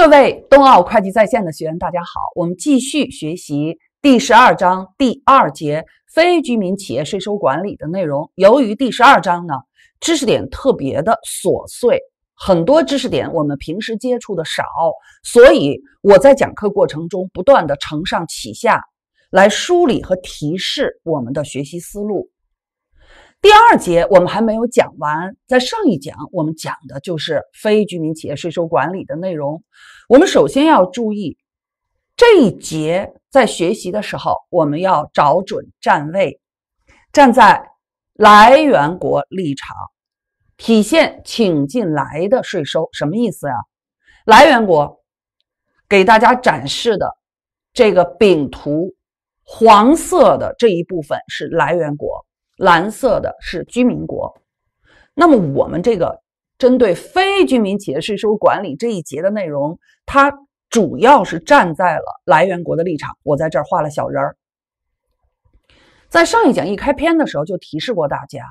各位冬奥会计在线的学员，大家好，我们继续学习第十二章第二节非居民企业税收管理的内容。由于第十二章呢，知识点特别的琐碎，很多知识点我们平时接触的少，所以我在讲课过程中不断的承上启下，来梳理和提示我们的学习思路。第二节我们还没有讲完，在上一讲我们讲的就是非居民企业税收管理的内容。我们首先要注意这一节在学习的时候，我们要找准站位，站在来源国立场，体现请进来的税收什么意思呀？来源国给大家展示的这个饼图，黄色的这一部分是来源国。蓝色的是居民国，那么我们这个针对非居民企业税收管理这一节的内容，它主要是站在了来源国的立场。我在这儿画了小人儿。在上一讲一开篇的时候就提示过大家，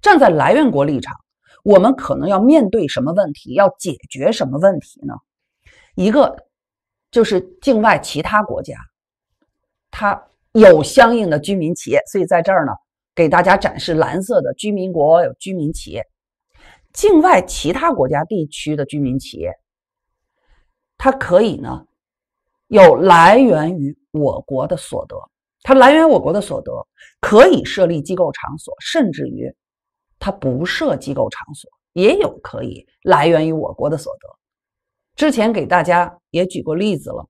站在来源国立场，我们可能要面对什么问题，要解决什么问题呢？一个就是境外其他国家，它有相应的居民企业，所以在这儿呢。给大家展示蓝色的居民国有居民企业，境外其他国家地区的居民企业，它可以呢有来源于我国的所得，它来源我国的所得可以设立机构场所，甚至于它不设机构场所也有可以来源于我国的所得。之前给大家也举过例子了，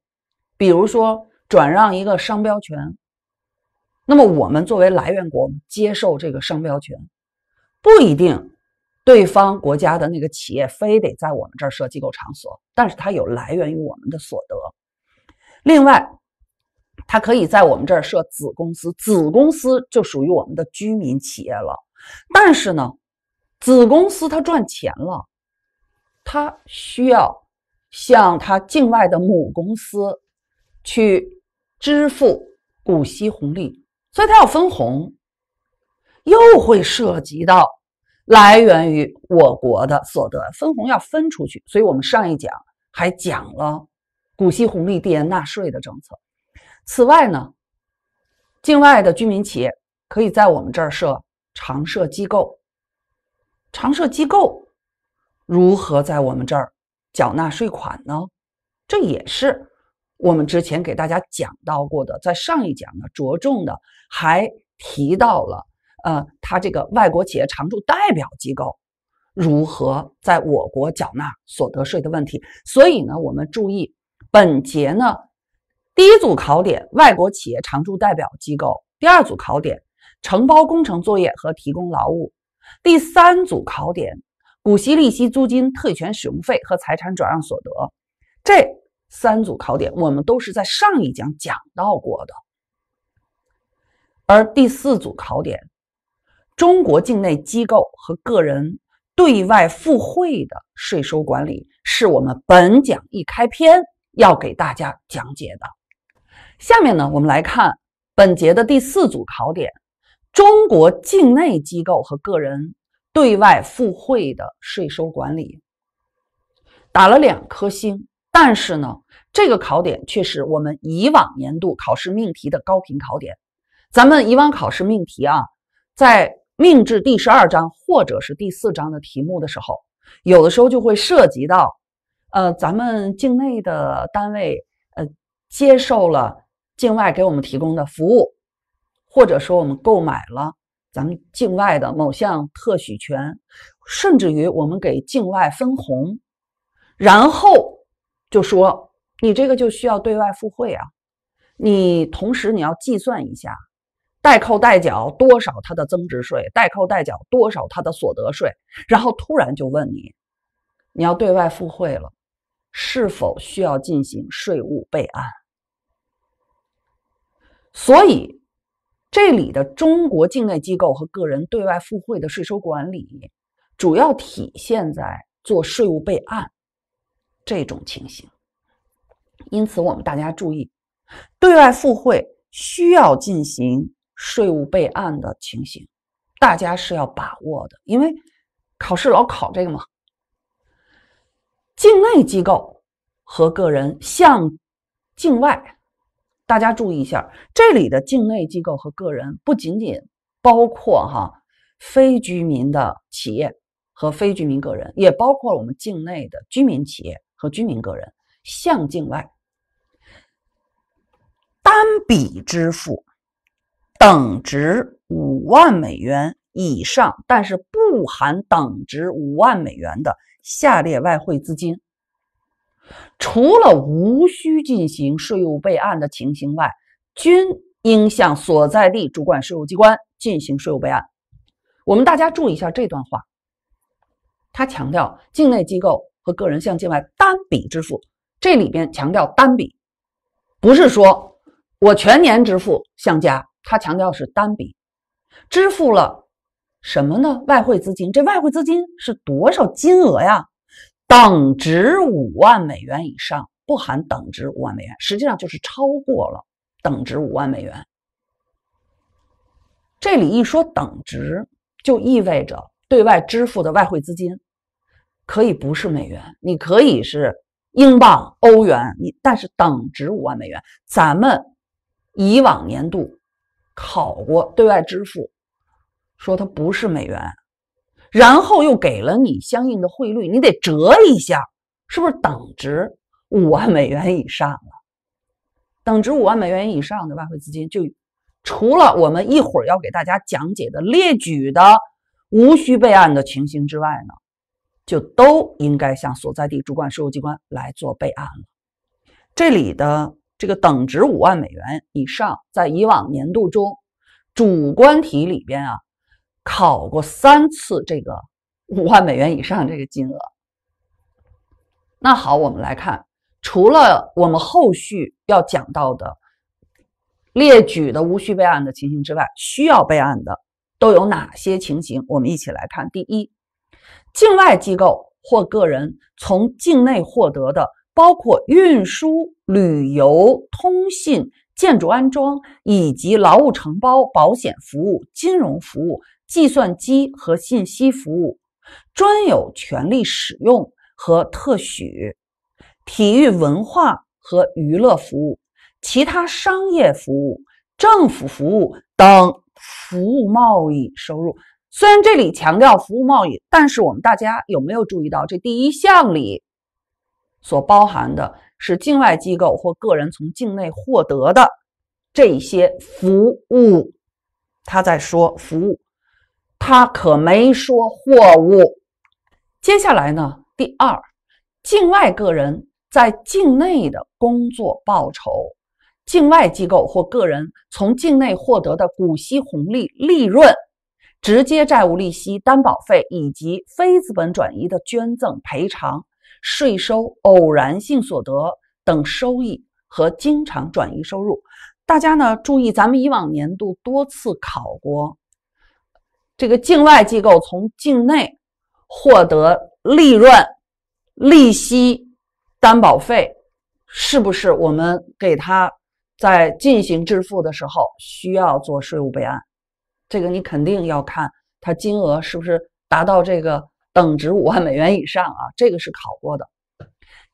比如说转让一个商标权。那么我们作为来源国，接受这个商标权，不一定对方国家的那个企业非得在我们这儿设机构场所，但是它有来源于我们的所得。另外，它可以在我们这儿设子公司，子公司就属于我们的居民企业了。但是呢，子公司它赚钱了，它需要向它境外的母公司去支付股息红利。所以它要分红，又会涉及到来源于我国的所得分红要分出去。所以我们上一讲还讲了股息红利递延纳税的政策。此外呢，境外的居民企业可以在我们这儿设常设机构，常设机构如何在我们这儿缴纳税款呢？这也是。我们之前给大家讲到过的，在上一讲呢，着重的还提到了，呃，他这个外国企业常驻代表机构如何在我国缴纳所得税的问题。所以呢，我们注意本节呢，第一组考点外国企业常驻代表机构，第二组考点承包工程作业和提供劳务，第三组考点股息、利息、租金、特许权使用费和财产转让所得，这。三组考点，我们都是在上一讲讲到过的。而第四组考点，中国境内机构和个人对外付汇的税收管理，是我们本讲一开篇要给大家讲解的。下面呢，我们来看本节的第四组考点：中国境内机构和个人对外付汇的税收管理。打了两颗星。但是呢，这个考点却是我们以往年度考试命题的高频考点。咱们以往考试命题啊，在命制第十二章或者是第四章的题目的时候，有的时候就会涉及到，呃，咱们境内的单位呃接受了境外给我们提供的服务，或者说我们购买了咱们境外的某项特许权，甚至于我们给境外分红，然后。就说你这个就需要对外付汇啊，你同时你要计算一下，代扣代缴多少它的增值税，代扣代缴多少它的所得税，然后突然就问你，你要对外付汇了，是否需要进行税务备案？所以这里的中国境内机构和个人对外付汇的税收管理，主要体现在做税务备案。这种情形，因此我们大家注意，对外付会需要进行税务备案的情形，大家是要把握的，因为考试老考这个嘛。境内机构和个人向境外，大家注意一下，这里的境内机构和个人不仅仅包括哈非居民的企业和非居民个人，也包括我们境内的居民企业。和居民个人向境外单笔支付等值五万美元以上，但是不含等值五万美元的下列外汇资金，除了无需进行税务备案的情形外，均应向所在地主管税务机关进行税务备案。我们大家注意一下这段话，他强调境内机构。和个人向境外单笔支付，这里边强调单笔，不是说我全年支付相加，它强调是单笔支付了什么呢？外汇资金，这外汇资金是多少金额呀？等值五万美元以上，不含等值五万美元，实际上就是超过了等值五万美元。这里一说等值，就意味着对外支付的外汇资金。可以不是美元，你可以是英镑、欧元，你但是等值五万美元。咱们以往年度考过对外支付，说它不是美元，然后又给了你相应的汇率，你得折一下，是不是等值五万美元以上了？等值五万美元以上的外汇资金，就除了我们一会儿要给大家讲解的列举的无需备案的情形之外呢？就都应该向所在地主管税务机关来做备案了。这里的这个等值五万美元以上，在以往年度中，主观题里边啊考过三次这个五万美元以上这个金额。那好，我们来看，除了我们后续要讲到的列举的无需备案的情形之外，需要备案的都有哪些情形？我们一起来看。第一。境外机构或个人从境内获得的，包括运输、旅游、通信、建筑安装以及劳务承包、保险服务、金融服务、计算机和信息服务、专有权利使用和特许、体育文化和娱乐服务、其他商业服务、政府服务等服务贸易收入。虽然这里强调服务贸易，但是我们大家有没有注意到，这第一项里所包含的是境外机构或个人从境内获得的这些服务？他在说服务，他可没说货物。接下来呢？第二，境外个人在境内的工作报酬，境外机构或个人从境内获得的股息红利利润。直接债务利息、担保费以及非资本转移的捐赠、赔偿、税收、偶然性所得等收益和经常转移收入，大家呢注意，咱们以往年度多次考过，这个境外机构从境内获得利润、利息、担保费，是不是我们给他在进行支付的时候需要做税务备案？这个你肯定要看它金额是不是达到这个等值五万美元以上啊？这个是考过的。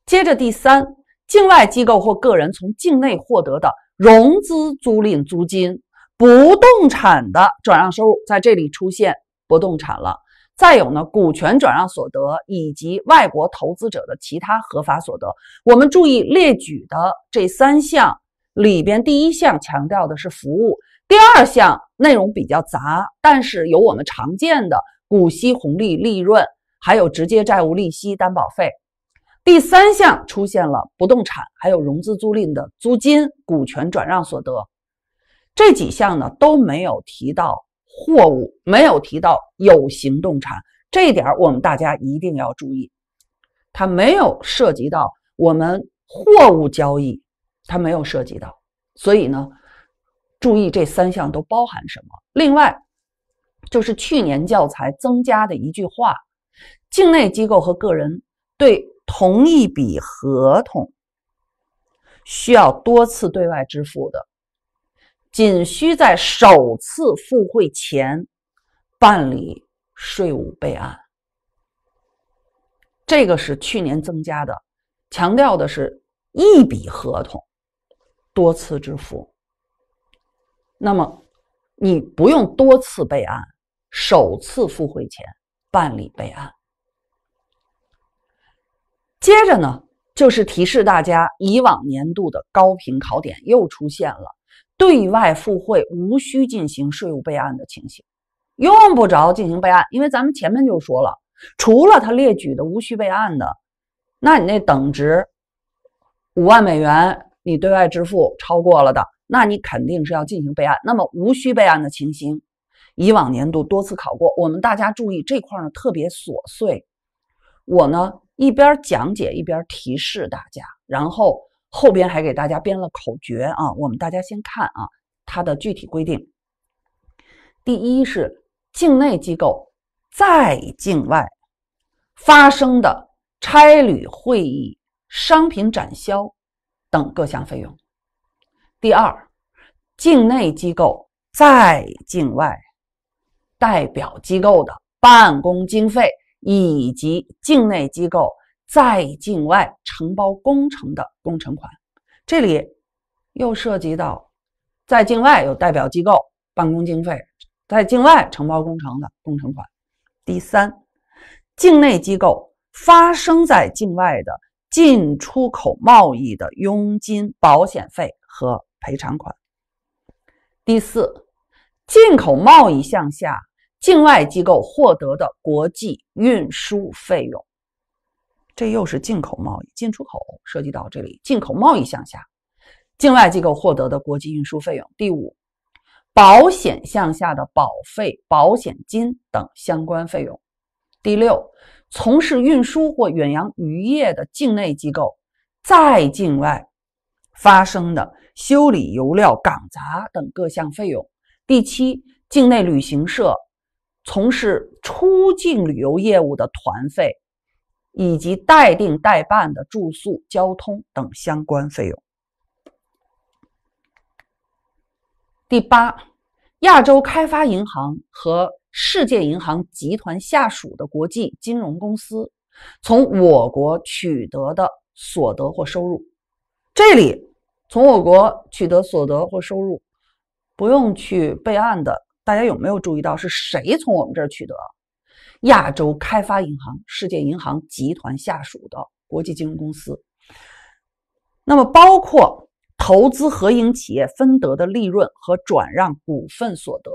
接着第三，境外机构或个人从境内获得的融资租赁租金、不动产的转让收入，在这里出现不动产了。再有呢，股权转让所得以及外国投资者的其他合法所得。我们注意列举的这三项里边，第一项强调的是服务。第二项内容比较杂，但是有我们常见的股息红利、利润，还有直接债务利息、担保费。第三项出现了不动产，还有融资租赁的租金、股权转让所得。这几项呢都没有提到货物，没有提到有形动产，这点我们大家一定要注意，它没有涉及到我们货物交易，它没有涉及到，所以呢。注意这三项都包含什么。另外，就是去年教材增加的一句话：境内机构和个人对同一笔合同需要多次对外支付的，仅需在首次付汇前办理税务备案。这个是去年增加的，强调的是一笔合同多次支付。那么，你不用多次备案，首次赴会前办理备案。接着呢，就是提示大家，以往年度的高频考点又出现了：对外付汇无需进行税务备案的情形，用不着进行备案，因为咱们前面就说了，除了他列举的无需备案的，那你那等值五万美元你对外支付超过了的。那你肯定是要进行备案。那么无需备案的情形，以往年度多次考过，我们大家注意这块呢特别琐碎。我呢一边讲解一边提示大家，然后后边还给大家编了口诀啊。我们大家先看啊，它的具体规定。第一是境内机构在境外发生的差旅、会议、商品展销等各项费用。第二，境内机构在境外代表机构的办公经费，以及境内机构在境外承包工程的工程款。这里又涉及到在境外有代表机构办公经费，在境外承包工程的工程款。第三，境内机构发生在境外的进出口贸易的佣金、保险费。和赔偿款。第四，进口贸易项下境外机构获得的国际运输费用，这又是进口贸易、进出口涉及到这里。进口贸易项下境外机构获得的国际运输费用。第五，保险项下的保费、保险金等相关费用。第六，从事运输或远洋渔业的境内机构在境外发生的。修理油料、港杂等各项费用；第七，境内旅行社从事出境旅游业务的团费，以及待定待办的住宿、交通等相关费用；第八，亚洲开发银行和世界银行集团下属的国际金融公司从我国取得的所得或收入，这里。从我国取得所得或收入，不用去备案的，大家有没有注意到是谁从我们这儿取得？亚洲开发银行、世界银行集团下属的国际金融公司。那么包括投资合营企业分得的利润和转让股份所得，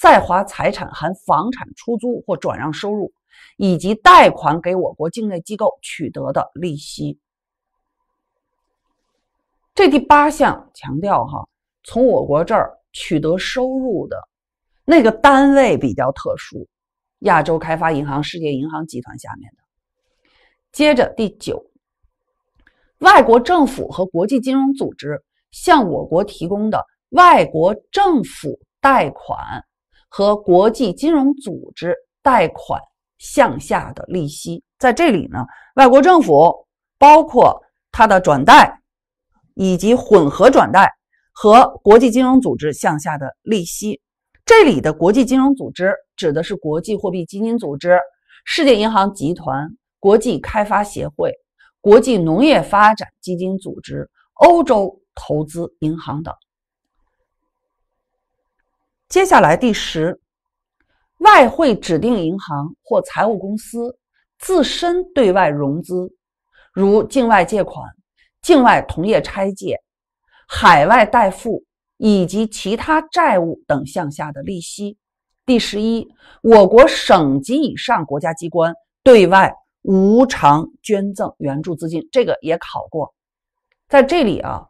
在华财产含房产出租或转让收入，以及贷款给我国境内机构取得的利息。这第八项强调哈，从我国这儿取得收入的那个单位比较特殊，亚洲开发银行、世界银行集团下面的。接着第九，外国政府和国际金融组织向我国提供的外国政府贷款和国际金融组织贷款项下的利息，在这里呢，外国政府包括它的转贷。以及混合转贷和国际金融组织向下的利息，这里的国际金融组织指的是国际货币基金组织、世界银行集团、国际开发协会、国际农业发展基金组织、欧洲投资银行等。接下来第十，外汇指定银行或财务公司自身对外融资，如境外借款。境外同业拆借、海外代付以及其他债务等项下的利息。第十一，我国省级以上国家机关对外无偿捐赠援助资金，这个也考过。在这里啊，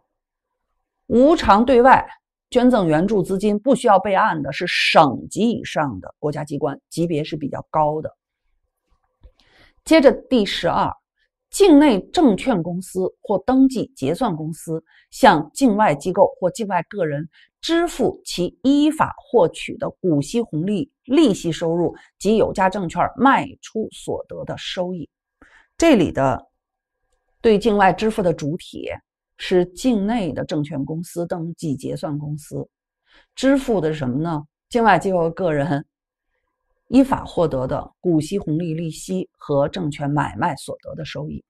无偿对外捐赠援助资金不需要备案的，是省级以上的国家机关，级别是比较高的。接着第十二。境内证券公司或登记结算公司向境外机构或境外个人支付其依法获取的股息红利、利息收入及有价证券卖出所得的收益。这里的对境外支付的主体是境内的证券公司、登记结算公司，支付的是什么呢？境外机构、个人。依法获得的股息红利、利息和证券买卖所得的收益。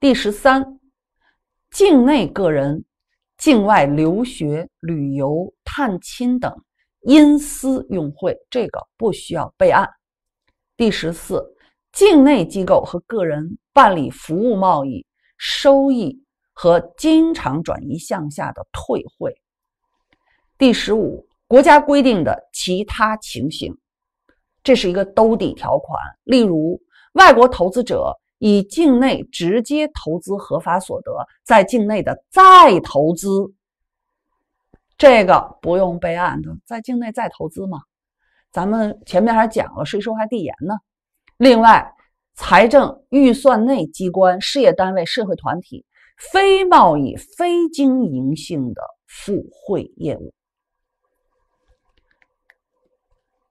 第十三，境内个人境外留学、旅游、探亲等因私用汇，这个不需要备案。第十四，境内机构和个人办理服务贸易收益和经常转移项下的退汇。第十五，国家规定的其他情形。这是一个兜底条款，例如外国投资者以境内直接投资合法所得在境内的再投资，这个不用备案的，在境内再投资嘛？咱们前面还讲了税收还递延呢。另外，财政预算内机关、事业单位、社会团体非贸易、非经营性的付汇业务。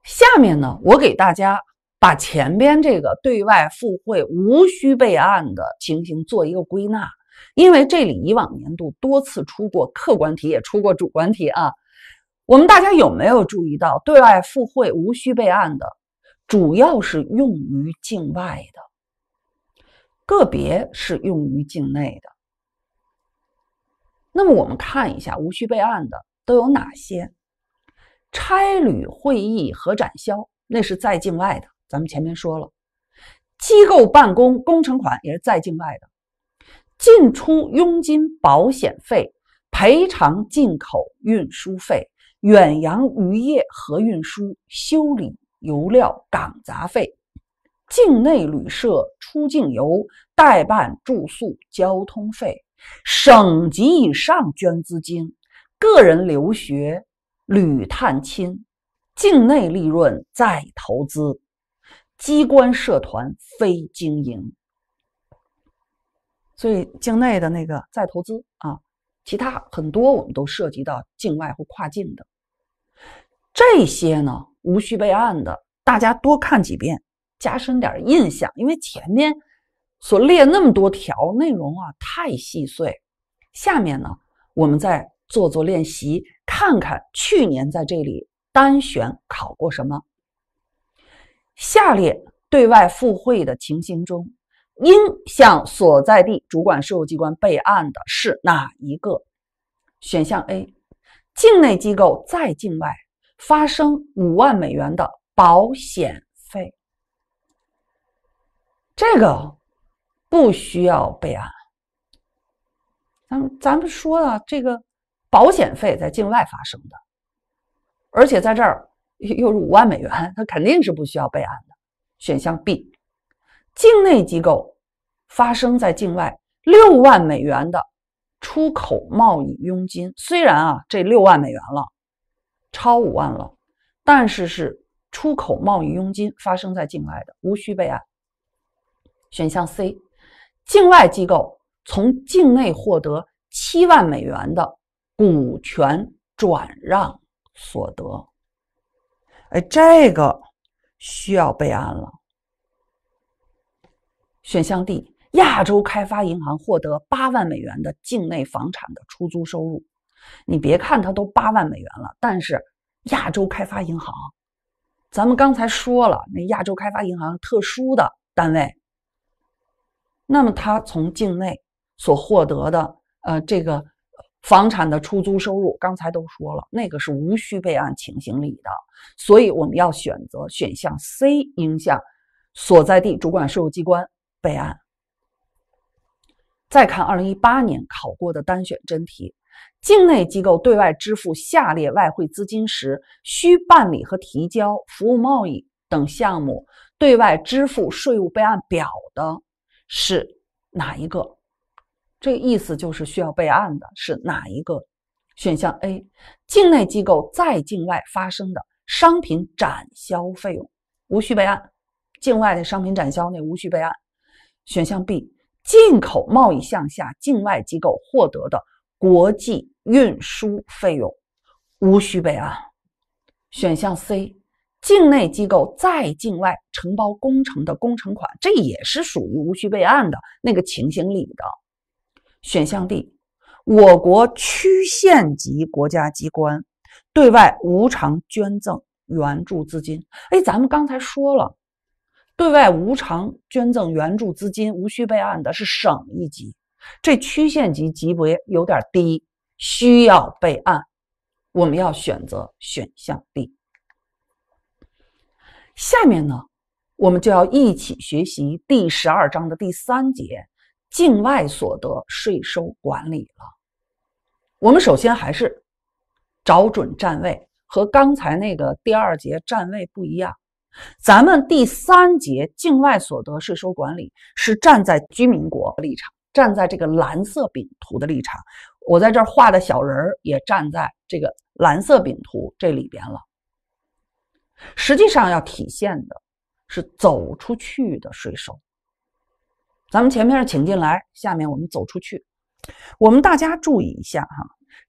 下面呢，我给大家把前边这个对外赴会无需备案的情形做一个归纳，因为这里以往年度多次出过客观题，也出过主观题啊。我们大家有没有注意到，对外赴会无需备案的，主要是用于境外的，个别是用于境内的。那么我们看一下，无需备案的都有哪些？差旅会议和展销，那是在境外的。咱们前面说了，机构办公工程款也是在境外的。进出佣金、保险费、赔偿、进口运输费、远洋渔业和运输、修理油料港杂费、境内旅社出境游代办住宿交通费、省级以上捐资金、个人留学。屡探亲，境内利润再投资，机关社团非经营，所以境内的那个再投资啊，其他很多我们都涉及到境外或跨境的，这些呢无需备案的，大家多看几遍，加深点印象，因为前面所列那么多条内容啊，太细碎。下面呢，我们再做做练习。看看去年在这里单选考过什么？下列对外付汇的情形中，应向所在地主管税务机关备案的是哪一个？选项 A，境内机构在境外发生五万美元的保险费，这个不需要备案。咱们咱们说的这个。保险费在境外发生的，而且在这儿又是五万美元，它肯定是不需要备案的。选项 B，境内机构发生在境外六万美元的出口贸易佣金，虽然啊这六万美元了，超五万了，但是是出口贸易佣金发生在境外的，无需备案。选项 C，境外机构从境内获得七万美元的。股权转让所得，哎，这个需要备案了。选项 D，亚洲开发银行获得八万美元的境内房产的出租收入。你别看它都八万美元了，但是亚洲开发银行，咱们刚才说了，那亚洲开发银行特殊的单位，那么它从境内所获得的，呃，这个。房产的出租收入，刚才都说了，那个是无需备案情形里的，所以我们要选择选项 C 应向所在地主管税务机关备案。再看二零一八年考过的单选真题：境内机构对外支付下列外汇资金时，需办理和提交服务贸易等项目对外支付税务备案表的是哪一个？这意思就是需要备案的是哪一个？选项 A，境内机构在境外发生的商品展销费用无需备案；境外的商品展销那无需备案。选项 B，进口贸易项下境外机构获得的国际运输费用无需备案。选项 C，境内机构在境外承包工程的工程款，这也是属于无需备案的那个情形里的。选项 D，我国区县级国家机关对外无偿捐赠援助资金，哎，咱们刚才说了，对外无偿捐赠援助资金无需备案的是省一级，这区县级级别有点低，需要备案，我们要选择选项 D。下面呢，我们就要一起学习第十二章的第三节。境外所得税收管理了。我们首先还是找准站位，和刚才那个第二节站位不一样。咱们第三节境外所得税收管理是站在居民国立场，站在这个蓝色饼图的立场。我在这儿画的小人儿也站在这个蓝色饼图这里边了。实际上要体现的是走出去的税收。咱们前面请进来，下面我们走出去。我们大家注意一下哈，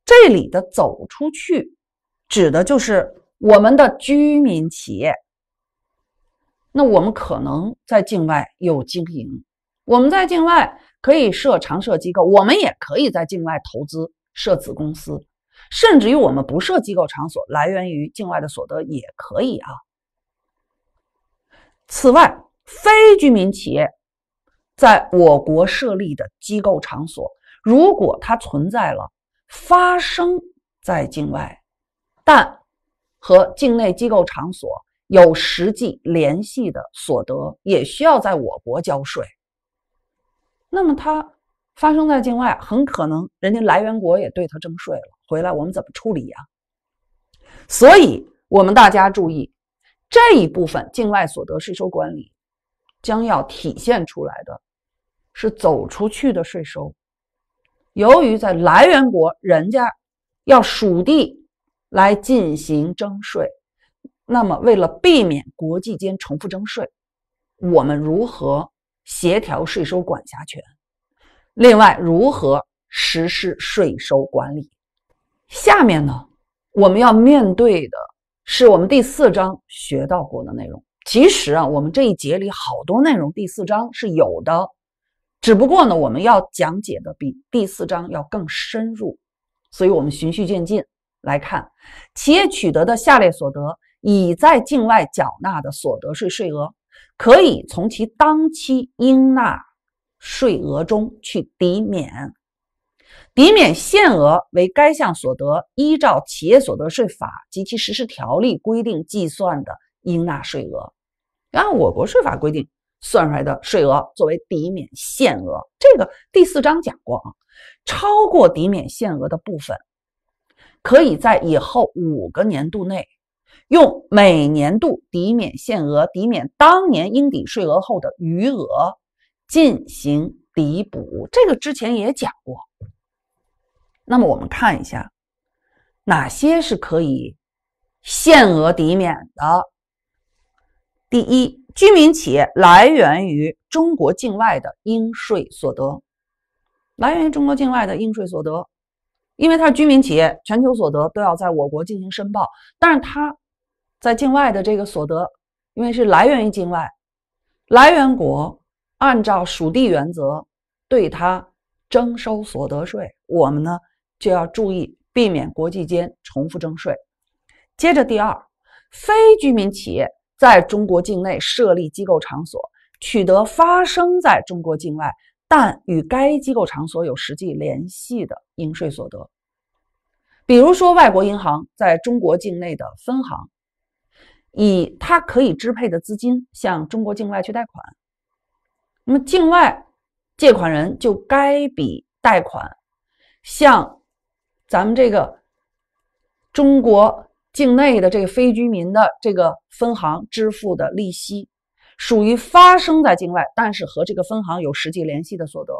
这里的走出去指的就是我们的居民企业。那我们可能在境外有经营，我们在境外可以设常设机构，我们也可以在境外投资设子公司，甚至于我们不设机构场所，来源于境外的所得也可以啊。此外，非居民企业。在我国设立的机构场所，如果它存在了，发生在境外，但和境内机构场所有实际联系的所得，也需要在我国交税。那么它发生在境外，很可能人家来源国也对他征税了，回来我们怎么处理呀？所以我们大家注意，这一部分境外所得税收管理将要体现出来的。是走出去的税收，由于在来源国人家要属地来进行征税，那么为了避免国际间重复征税，我们如何协调税收管辖权？另外，如何实施税收管理？下面呢，我们要面对的是我们第四章学到过的内容。其实啊，我们这一节里好多内容第四章是有的。只不过呢，我们要讲解的比第四章要更深入，所以我们循序渐进来看，企业取得的下列所得，已在境外缴纳的所得税税额，可以从其当期应纳税额中去抵免，抵免限额为该项所得依照企业所得税法及其实施条例规定计算的应纳税额。按我国税法规定。算出来的税额作为抵免限额，这个第四章讲过啊。超过抵免限额的部分，可以在以后五个年度内，用每年度抵免限额抵免当年应抵税额后的余额进行抵补。这个之前也讲过。那么我们看一下哪些是可以限额抵免的。第一，居民企业来源于中国境外的应税所得，来源于中国境外的应税所得，因为它是居民企业，全球所得都要在我国进行申报。但是它在境外的这个所得，因为是来源于境外，来源国按照属地原则对它征收所得税。我们呢就要注意避免国际间重复征税。接着，第二，非居民企业。在中国境内设立机构场所，取得发生在中国境外但与该机构场所有实际联系的应税所得，比如说外国银行在中国境内的分行，以它可以支配的资金向中国境外去贷款，那么境外借款人就该笔贷款向咱们这个中国。境内的这个非居民的这个分行支付的利息，属于发生在境外，但是和这个分行有实际联系的所得。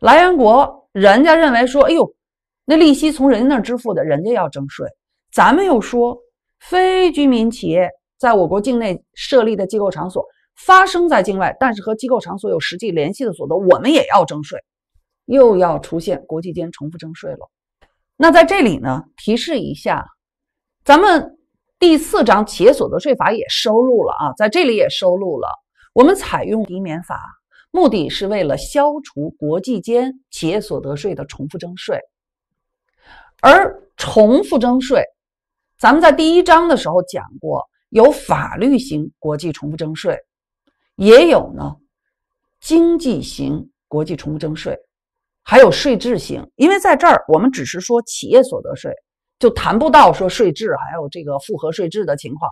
来源国人家认为说：“哎呦，那利息从人家那支付的，人家要征税。”咱们又说，非居民企业在我国境内设立的机构场所发生在境外，但是和机构场所有实际联系的所得，我们也要征税，又要出现国际间重复征税了。那在这里呢，提示一下。咱们第四章企业所得税法也收录了啊，在这里也收录了。我们采用抵免法，目的是为了消除国际间企业所得税的重复征税。而重复征税，咱们在第一章的时候讲过，有法律型国际重复征税，也有呢经济型国际重复征税，还有税制型。因为在这儿我们只是说企业所得税。就谈不到说税制，还有这个复合税制的情况。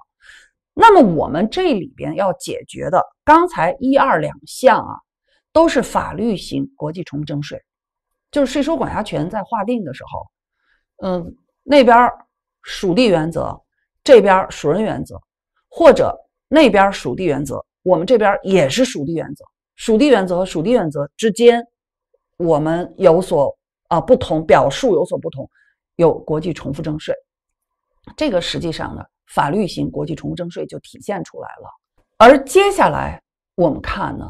那么我们这里边要解决的，刚才一二两项啊，都是法律型国际重复征税，就是税收管辖权在划定的时候，嗯，那边属地原则，这边属人原则，或者那边属地原则，我们这边也是属地原则。属地原则和属地原则之间，我们有所啊不同表述有所不同。有国际重复征税，这个实际上呢，法律型国际重复征税就体现出来了。而接下来我们看呢，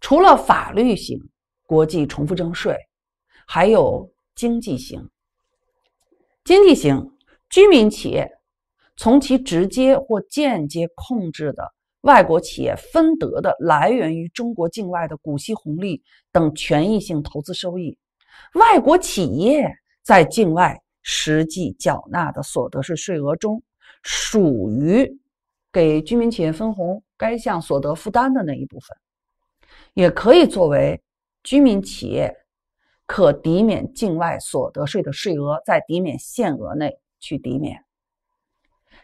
除了法律型国际重复征税，还有经济型。经济型居民企业从其直接或间接控制的外国企业分得的来源于中国境外的股息红利等权益性投资收益，外国企业在境外。实际缴纳的所得税税额中，属于给居民企业分红该项所得负担的那一部分，也可以作为居民企业可抵免境外所得税的税额，在抵免限额内去抵免。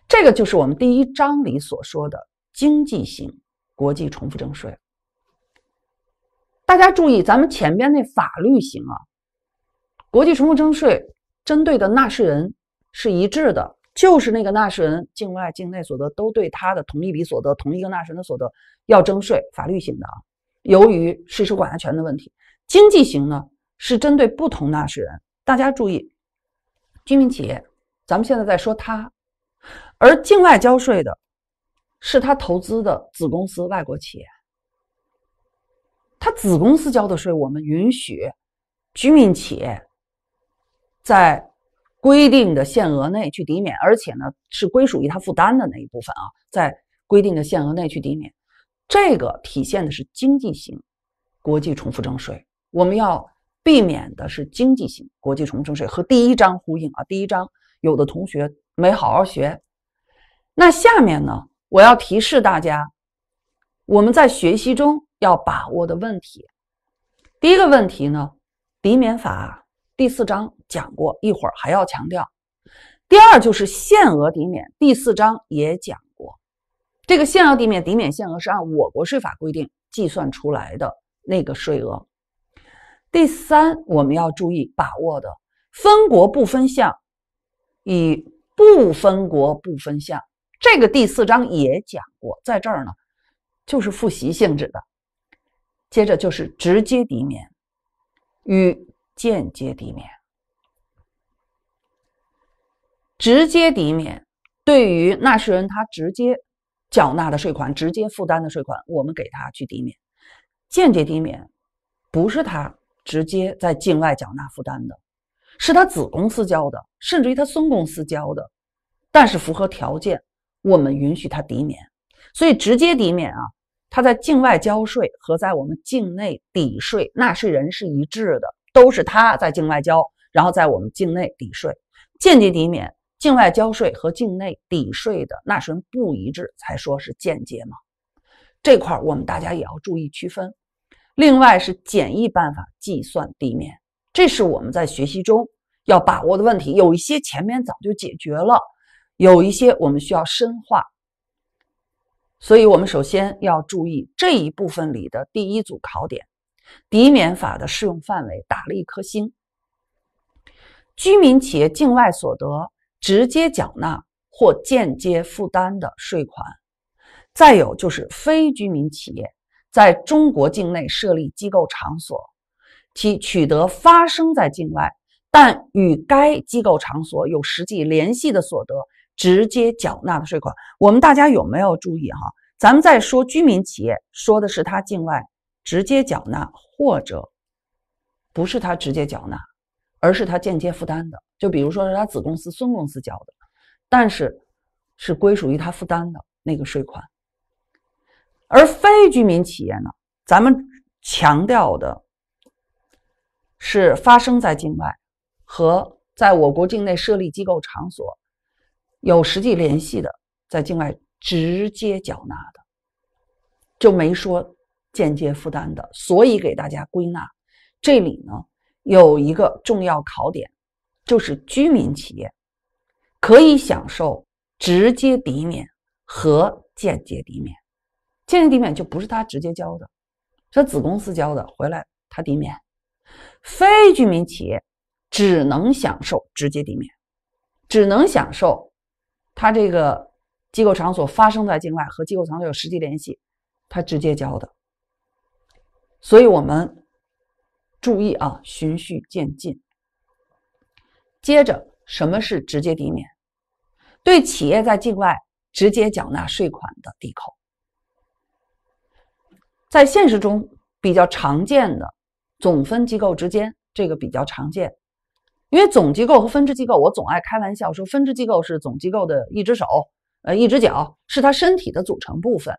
这个就是我们第一章里所说的经济型国际重复征税。大家注意，咱们前边那法律型啊，国际重复征税。针对的纳税人是一致的，就是那个纳税人境外境内所得都对他的同一笔所得同一个纳税人的所得要征税，法律型的啊。由于事实管辖权的问题，经济型呢是针对不同纳税人。大家注意，居民企业，咱们现在在说它，而境外交税的是他投资的子公司外国企业，他子公司交的税我们允许居民企业。在规定的限额内去抵免，而且呢是归属于他负担的那一部分啊，在规定的限额内去抵免，这个体现的是经济型国际重复征税，我们要避免的是经济型国际重复征税和第一章呼应啊，第一章有的同学没好好学，那下面呢我要提示大家，我们在学习中要把握的问题，第一个问题呢，抵免法。第四章讲过，一会儿还要强调。第二就是限额抵免，第四章也讲过。这个限额抵免抵免限额是按我国税法规定计算出来的那个税额。第三，我们要注意把握的分国不分项与不分国不分项，这个第四章也讲过，在这儿呢就是复习性质的。接着就是直接抵免与。间接抵免，直接抵免对于纳税人他直接缴纳的税款、直接负担的税款，我们给他去抵免。间接抵免不是他直接在境外缴纳负担的，是他子公司交的，甚至于他孙公司交的，但是符合条件，我们允许他抵免。所以，直接抵免啊，他在境外交税和在我们境内抵税，纳税人是一致的。都是他在境外交，然后在我们境内抵税，间接抵免，境外交税和境内抵税的纳税人不一致，才说是间接吗？这块我们大家也要注意区分。另外是简易办法计算地面，这是我们在学习中要把握的问题。有一些前面早就解决了，有一些我们需要深化。所以我们首先要注意这一部分里的第一组考点。抵免法的适用范围打了一颗星，居民企业境外所得直接缴纳或间接负担的税款，再有就是非居民企业在中国境内设立机构场所，其取得发生在境外但与该机构场所有实际联系的所得直接缴纳的税款。我们大家有没有注意哈？咱们在说居民企业，说的是他境外。直接缴纳，或者不是他直接缴纳，而是他间接负担的。就比如说，是他子公司、孙公司交的，但是是归属于他负担的那个税款。而非居民企业呢？咱们强调的是发生在境外和在我国境内设立机构场所有实际联系的，在境外直接缴纳的，就没说。间接负担的，所以给大家归纳，这里呢有一个重要考点，就是居民企业可以享受直接抵免和间接抵免。间接抵免就不是他直接交的，是子公司交的，回来他抵免。非居民企业只能享受直接抵免，只能享受他这个机构场所发生在境外和机构场所有实际联系，他直接交的。所以我们注意啊，循序渐进。接着，什么是直接抵免？对企业在境外直接缴纳税款的抵扣，在现实中比较常见的总分机构之间，这个比较常见。因为总机构和分支机构，我总爱开玩笑说，分支机构是总机构的一只手，呃，一只脚，是他身体的组成部分。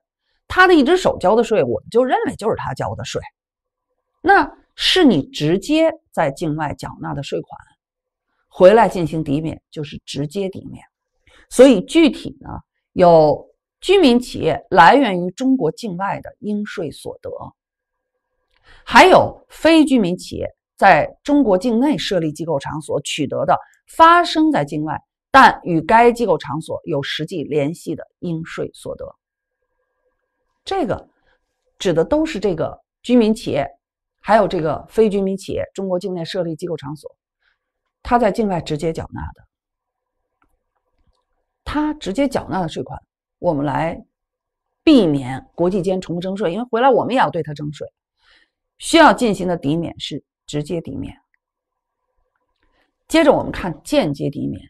他的一只手交的税，我们就认为就是他交的税，那是你直接在境外缴纳的税款，回来进行抵免就是直接抵免。所以具体呢，有居民企业来源于中国境外的应税所得，还有非居民企业在中国境内设立机构场所取得的、发生在境外但与该机构场所有实际联系的应税所得。这个指的都是这个居民企业，还有这个非居民企业，中国境内设立机构场所，他在境外直接缴纳的，他直接缴纳的税款，我们来避免国际间重复征税，因为回来我们也要对他征税，需要进行的抵免是直接抵免。接着我们看间接抵免，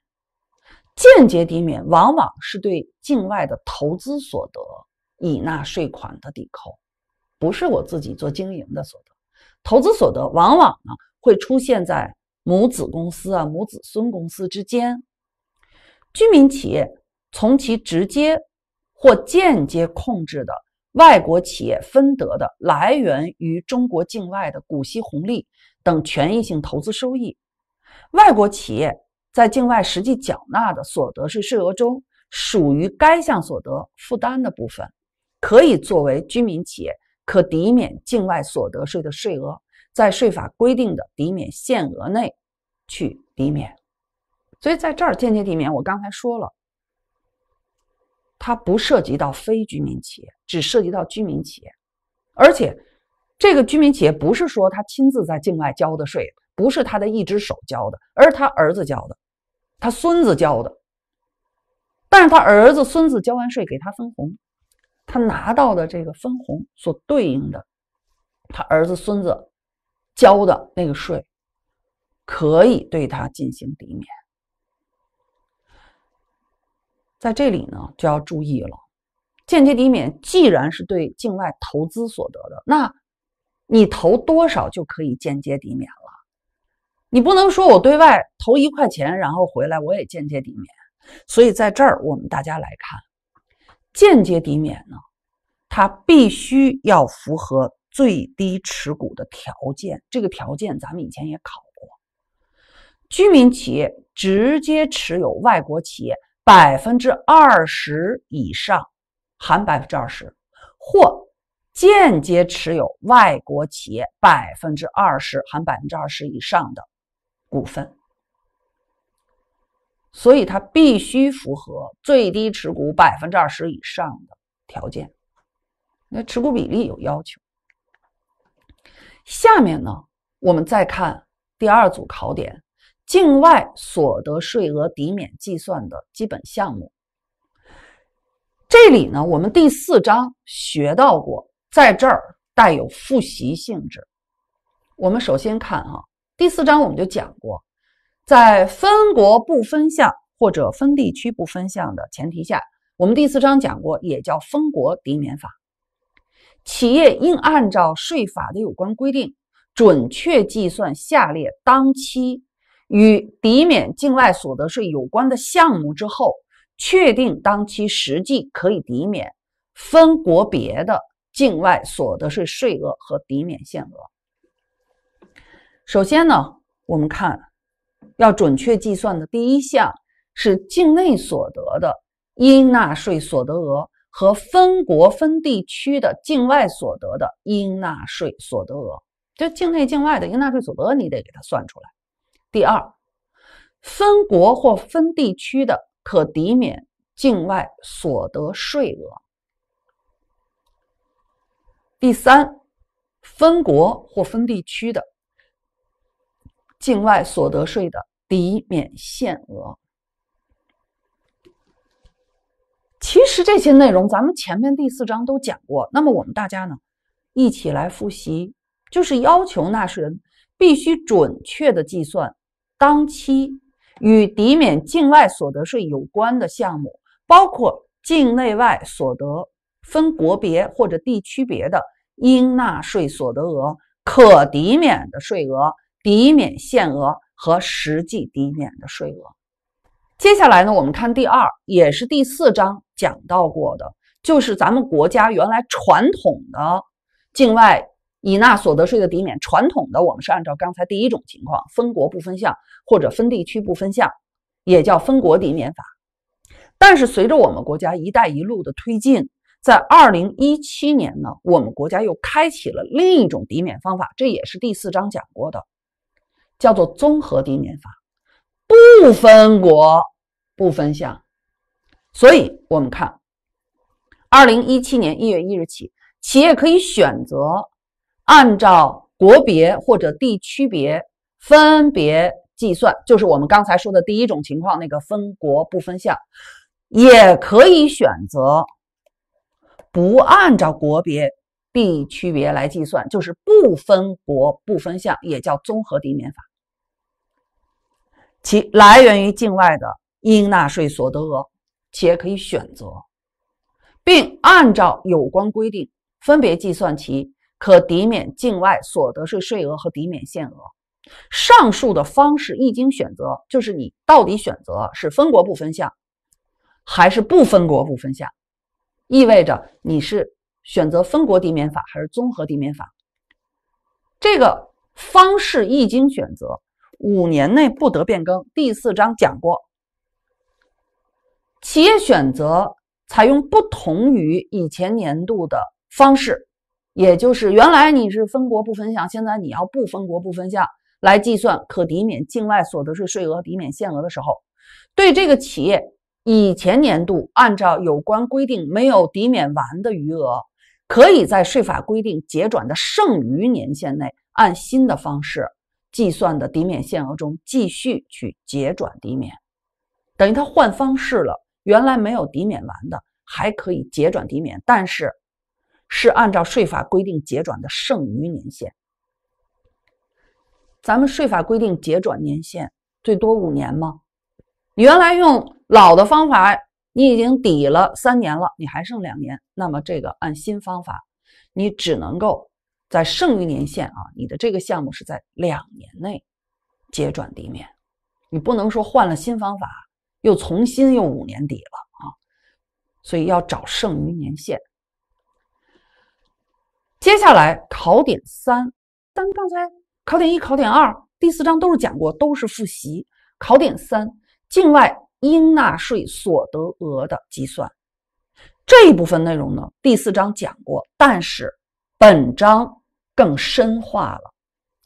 间接抵免往往是对境外的投资所得。以纳税款的抵扣，不是我自己做经营的所得，投资所得往往呢会出现在母子公司啊、母子孙公司之间。居民企业从其直接或间接控制的外国企业分得的来源于中国境外的股息红利等权益性投资收益，外国企业在境外实际缴纳的所得税税额中，属于该项所得负担的部分。可以作为居民企业可抵免境外所得税的税额，在税法规定的抵免限额内去抵免。所以在这儿间接抵免，我刚才说了，它不涉及到非居民企业，只涉及到居民企业。而且这个居民企业不是说他亲自在境外交的税，不是他的一只手交的，而是他儿子交的，他孙子交的。但是他儿子、孙子交完税给他分红。他拿到的这个分红所对应的，他儿子孙子交的那个税，可以对他进行抵免。在这里呢，就要注意了，间接抵免既然是对境外投资所得的，那你投多少就可以间接抵免了。你不能说我对外投一块钱，然后回来我也间接抵免。所以在这儿，我们大家来看。间接抵免呢，它必须要符合最低持股的条件。这个条件咱们以前也考过，居民企业直接持有外国企业百分之二十以上（含百分之二十）或间接持有外国企业百分之二十（含百分之二十以上）的股份。所以它必须符合最低持股百分之二十以上的条件，那持股比例有要求。下面呢，我们再看第二组考点：境外所得税额抵免计算的基本项目。这里呢，我们第四章学到过，在这儿带有复习性质。我们首先看啊，第四章我们就讲过。在分国不分项或者分地区不分项的前提下，我们第四章讲过，也叫分国抵免法。企业应按照税法的有关规定，准确计算下列当期与抵免境外所得税有关的项目之后，确定当期实际可以抵免分国别的境外所得税税额和抵免限额。首先呢，我们看。要准确计算的第一项是境内所得的应纳税所得额和分国分地区的境外所得的应纳税所得额，就境内、境外的应纳税所得，额，你得给它算出来。第二，分国或分地区的可抵免境外所得税额。第三，分国或分地区的境外所得税的。抵免限额，其实这些内容咱们前面第四章都讲过。那么我们大家呢，一起来复习，就是要求纳税人必须准确的计算当期与抵免境外所得税有关的项目，包括境内外所得分国别或者地区别的应纳税所得额、可抵免的税额、抵免限额。和实际抵免的税额。接下来呢，我们看第二，也是第四章讲到过的，就是咱们国家原来传统的境外已纳所得税的抵免。传统的我们是按照刚才第一种情况，分国不分项，或者分地区不分项，也叫分国抵免法。但是随着我们国家“一带一路”的推进，在二零一七年呢，我们国家又开启了另一种抵免方法，这也是第四章讲过的。叫做综合抵免法，不分国不分项，所以我们看，二零一七年一月一日起，企业可以选择按照国别或者地区别分别计算，就是我们刚才说的第一种情况，那个分国不分项，也可以选择不按照国别地区别来计算，就是不分国不分项，也叫综合抵免法。其来源于境外的应纳税所得额，且可以选择，并按照有关规定分别计算其可抵免境外所得税税额和抵免限额。上述的方式一经选择，就是你到底选择是分国不分项，还是不分国不分项，意味着你是选择分国抵免法还是综合抵免法。这个方式一经选择。五年内不得变更。第四章讲过，企业选择采用不同于以前年度的方式，也就是原来你是分国不分项，现在你要不分国不分项来计算可抵免境外所得税税额抵免限额的时候，对这个企业以前年度按照有关规定没有抵免完的余额，可以在税法规定结转的剩余年限内按新的方式。计算的抵免限额中继续去结转抵免，等于他换方式了。原来没有抵免完的还可以结转抵免，但是是按照税法规定结转的剩余年限。咱们税法规定结转年限最多五年吗？你原来用老的方法，你已经抵了三年了，你还剩两年，那么这个按新方法，你只能够。在剩余年限啊，你的这个项目是在两年内结转地面，你不能说换了新方法又重新又五年底了啊，所以要找剩余年限。接下来考点三，但刚才考点一、考点二第四章都是讲过，都是复习。考点三，境外应纳税所得额的计算这一部分内容呢，第四章讲过，但是本章。更深化了，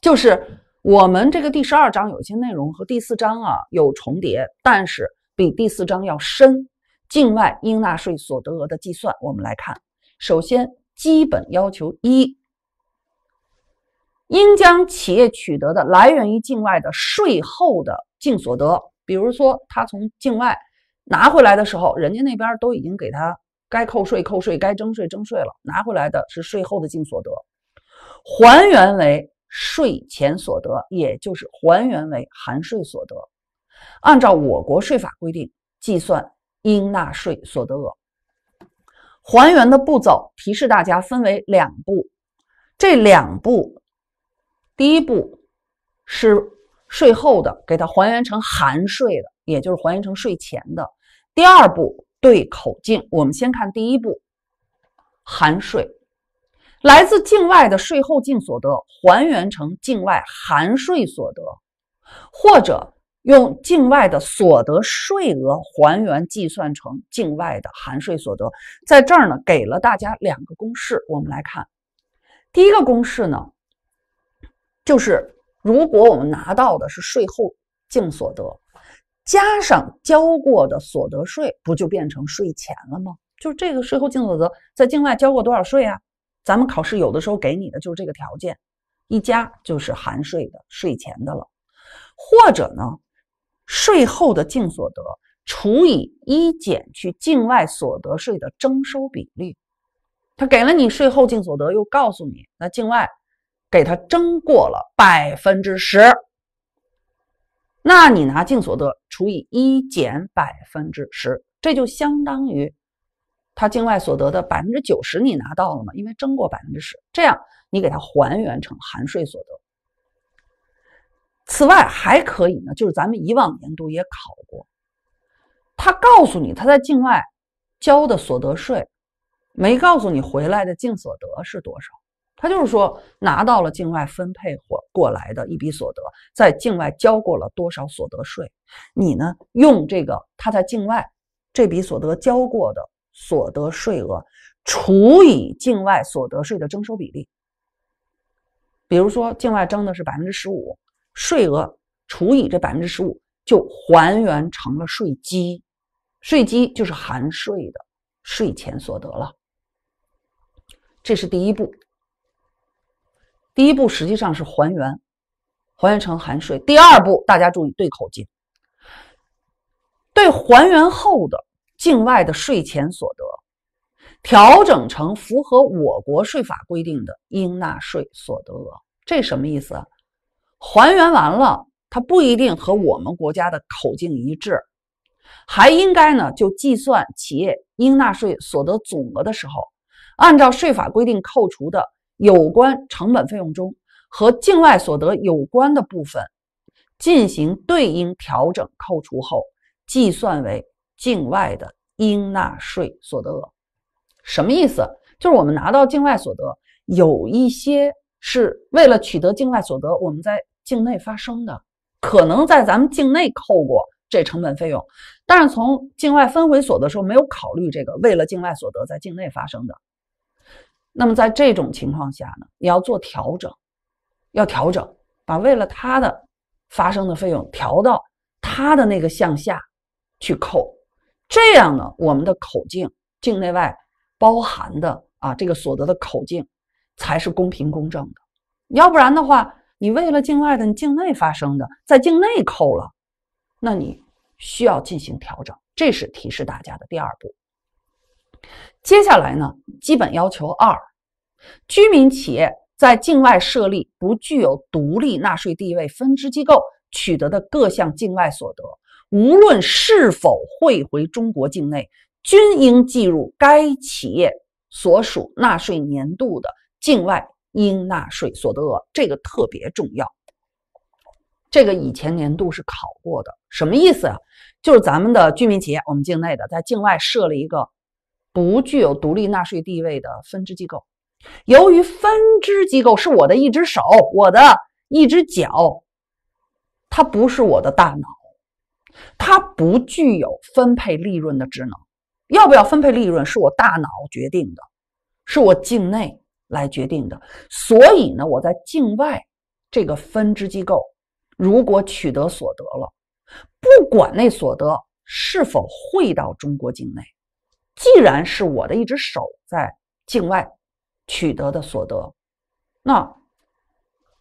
就是我们这个第十二章有些内容和第四章啊有重叠，但是比第四章要深。境外应纳税所得额的计算，我们来看，首先基本要求一，应将企业取得的来源于境外的税后的净所得，比如说他从境外拿回来的时候，人家那边都已经给他该扣税扣税，该征税征税了，拿回来的是税后的净所得。还原为税前所得，也就是还原为含税所得。按照我国税法规定计算应纳税所得额。还原的步骤提示大家分为两步，这两步，第一步是税后的，给它还原成含税的，也就是还原成税前的。第二步对口径。我们先看第一步，含税。来自境外的税后净所得还原成境外含税所得，或者用境外的所得税额还原计算成境外的含税所得。在这儿呢，给了大家两个公式，我们来看。第一个公式呢，就是如果我们拿到的是税后净所得，加上交过的所得税，不就变成税前了吗？就是这个税后净所得在境外交过多少税啊？咱们考试有的时候给你的就是这个条件，一加就是含税的、税前的了，或者呢，税后的净所得除以一减去境外所得税的征收比例。他给了你税后净所得，又告诉你那境外给他征过了百分之十，那你拿净所得除以一减百分之十，这就相当于。他境外所得的百分之九十你拿到了吗？因为征过百分之十，这样你给它还原成含税所得。此外还可以呢，就是咱们以往年度也考过，他告诉你他在境外交的所得税，没告诉你回来的净所得是多少。他就是说拿到了境外分配或过来的一笔所得，在境外交过了多少所得税，你呢用这个他在境外这笔所得交过的。所得税额除以境外所得税的征收比例，比如说境外征的是百分之十五，税额除以这百分之十五，就还原成了税基，税基就是含税的税前所得了。这是第一步，第一步实际上是还原，还原成含税。第二步，大家注意对口径，对还原后的。境外的税前所得调整成符合我国税法规定的应纳税所得额，这什么意思？还原完了，它不一定和我们国家的口径一致，还应该呢，就计算企业应纳税所得总额的时候，按照税法规定扣除的有关成本费用中和境外所得有关的部分进行对应调整扣除后，计算为。境外的应纳税所得额，什么意思？就是我们拿到境外所得，有一些是为了取得境外所得，我们在境内发生的，可能在咱们境内扣过这成本费用，但是从境外分回所得时候没有考虑这个为了境外所得在境内发生的。那么在这种情况下呢，你要做调整，要调整，把为了他的发生的费用调到他的那个项下去扣。这样呢，我们的口径境内外包含的啊，这个所得的口径才是公平公正的。要不然的话，你为了境外的，你境内发生的在境内扣了，那你需要进行调整。这是提示大家的第二步。接下来呢，基本要求二，居民企业在境外设立不具有独立纳税地位分支机构取得的各项境外所得。无论是否汇回中国境内，均应计入该企业所属纳税年度的境外应纳税所得额。这个特别重要。这个以前年度是考过的，什么意思啊？就是咱们的居民企业，我们境内的，在境外设了一个不具有独立纳税地位的分支机构。由于分支机构是我的一只手，我的一只脚，它不是我的大脑。它不具有分配利润的职能，要不要分配利润是我大脑决定的，是我境内来决定的。所以呢，我在境外这个分支机构如果取得所得了，不管那所得是否会到中国境内，既然是我的一只手在境外取得的所得，那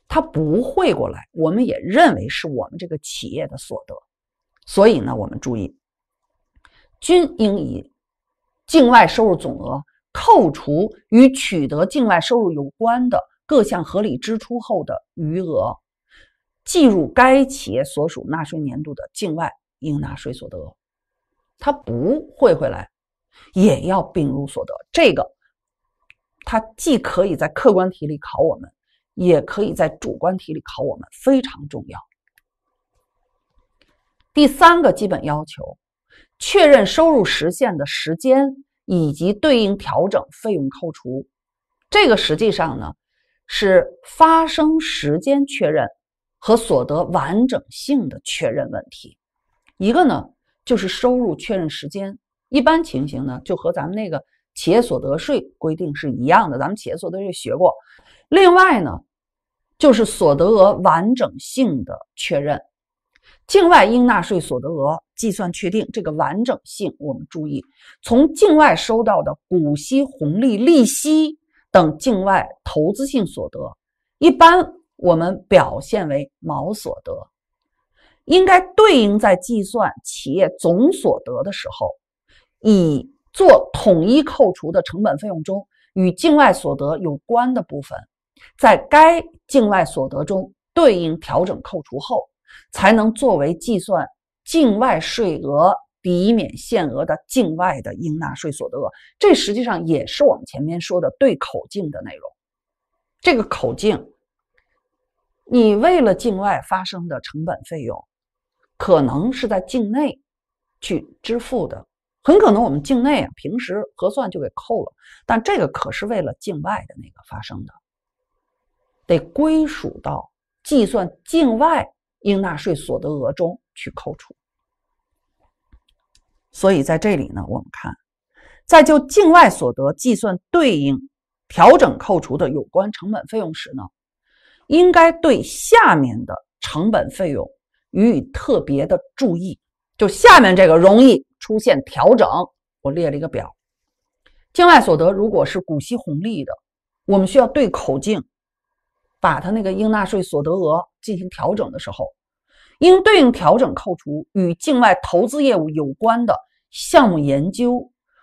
它不汇过来，我们也认为是我们这个企业的所得。所以呢，我们注意，均应以境外收入总额扣除与取得境外收入有关的各项合理支出后的余额，计入该企业所属纳税年度的境外应纳税所得。它不会回来，也要并入所得。这个，它既可以在客观题里考我们，也可以在主观题里考我们，非常重要。第三个基本要求，确认收入实现的时间以及对应调整费用扣除。这个实际上呢，是发生时间确认和所得完整性的确认问题。一个呢，就是收入确认时间，一般情形呢，就和咱们那个企业所得税规定是一样的，咱们企业所得税学过。另外呢，就是所得额完整性的确认。境外应纳税所得额计算确定这个完整性，我们注意从境外收到的股息、红利、利息等境外投资性所得，一般我们表现为毛所得，应该对应在计算企业总所得的时候，以做统一扣除的成本费用中与境外所得有关的部分，在该境外所得中对应调整扣除后。才能作为计算境外税额抵免限额的境外的应纳税所得额，这实际上也是我们前面说的对口径的内容。这个口径，你为了境外发生的成本费用，可能是在境内去支付的，很可能我们境内啊平时核算就给扣了，但这个可是为了境外的那个发生的，得归属到计算境外。应纳税所得额中去扣除，所以在这里呢，我们看，在就境外所得计算对应调整扣除的有关成本费用时呢，应该对下面的成本费用予以特别的注意。就下面这个容易出现调整，我列了一个表。境外所得如果是股息红利的，我们需要对口径，把它那个应纳税所得额。进行调整的时候，应对应调整扣除与境外投资业务有关的项目研究、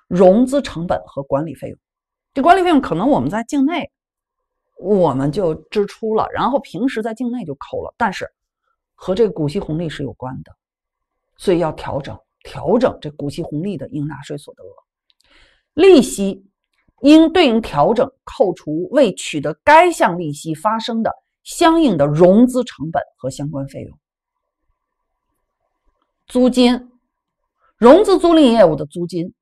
融资成本和管理费用。这管理费用可能我们在境内我们就支出了，然后平时在境内就扣了，但是和这个股息红利是有关的，所以要调整调整这股息红利的应纳税所得额。利息应对应调整扣除未取得该项利息发生的。相应的融资成本和相关费用，租金，融资租赁业务的租金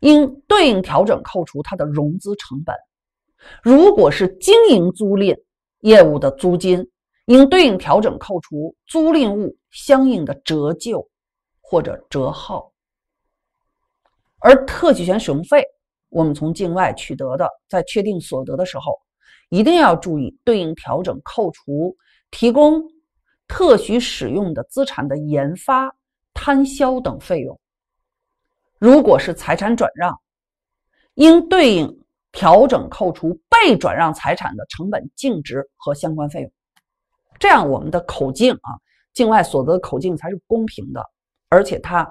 应对应调整扣除它的融资成本；如果是经营租赁业务的租金，应对应调整扣除租赁物相应的折旧或者折耗。而特许权使用费，我们从境外取得的，在确定所得的时候。一定要注意对应调整扣除提供特许使用的资产的研发摊销等费用。如果是财产转让，应对应调整扣除被转让财产的成本净值和相关费用。这样我们的口径啊，境外所得的口径才是公平的，而且它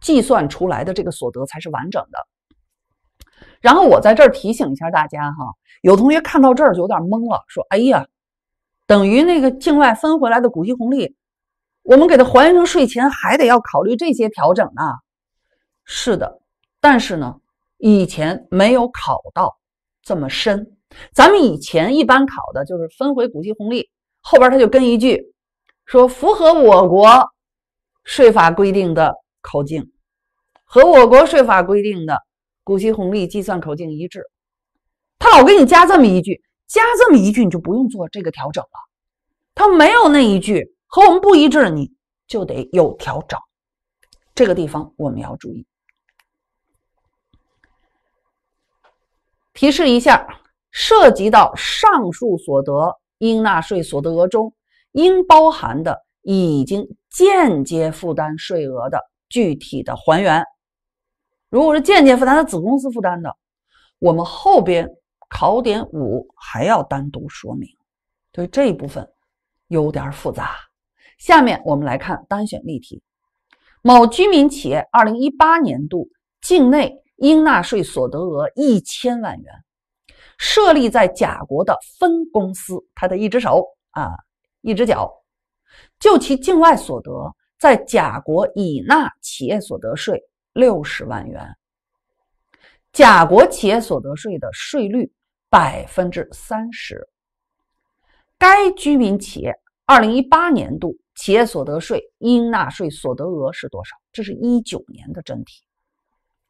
计算出来的这个所得才是完整的。然后我在这儿提醒一下大家哈，有同学看到这儿就有点懵了，说：“哎呀，等于那个境外分回来的股息红利，我们给它还原成税前，还得要考虑这些调整呢。”是的，但是呢，以前没有考到这么深。咱们以前一般考的就是分回股息红利，后边他就跟一句说：“符合我国税法规定的口径和我国税法规定的。”股息红利计算口径一致，他老给你加这么一句，加这么一句你就不用做这个调整了。他没有那一句和我们不一致，你就得有调整。这个地方我们要注意。提示一下，涉及到上述所得应纳税所得额中应包含的已经间接负担税额的具体的还原。如果是间接负担他子公司负担的，我们后边考点五还要单独说明，所以这一部分有点复杂。下面我们来看单选例题：某居民企业2018年度境内应纳税所得额1000万元，设立在甲国的分公司，它的一只手啊，一只脚，就其境外所得在甲国已纳企业所得税。六十万元，甲国企业所得税的税率百分之三十。该居民企业二零一八年度企业所得税应纳税所得额是多少？这是一九年的真题。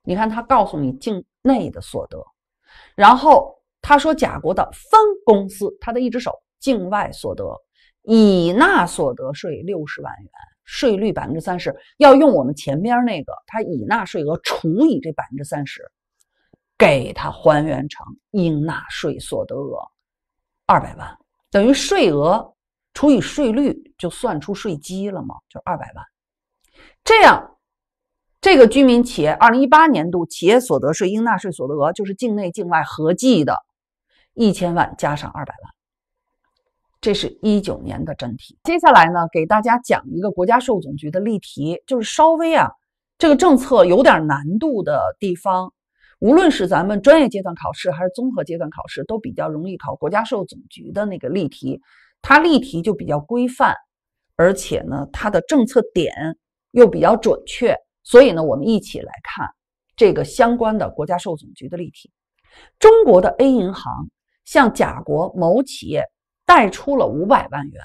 你看，他告诉你境内的所得，然后他说甲国的分公司，他的一只手境外所得已纳所得税六十万元。税率百分之三十，要用我们前边那个，它已纳税额除以这百分之三十，给它还原成应纳税所得额二百万，等于税额除以税率，就算出税基了嘛，就二百万。这样，这个居民企业二零一八年度企业所得税应纳税所得额就是境内境外合计的一千万加上二百万。这是一九年的真题。接下来呢，给大家讲一个国家税务总局的例题，就是稍微啊，这个政策有点难度的地方。无论是咱们专业阶段考试还是综合阶段考试，都比较容易考国家税务总局的那个例题。它例题就比较规范，而且呢，它的政策点又比较准确。所以呢，我们一起来看这个相关的国家税务总局的例题。中国的 A 银行向甲国某企业。贷出了五百万元，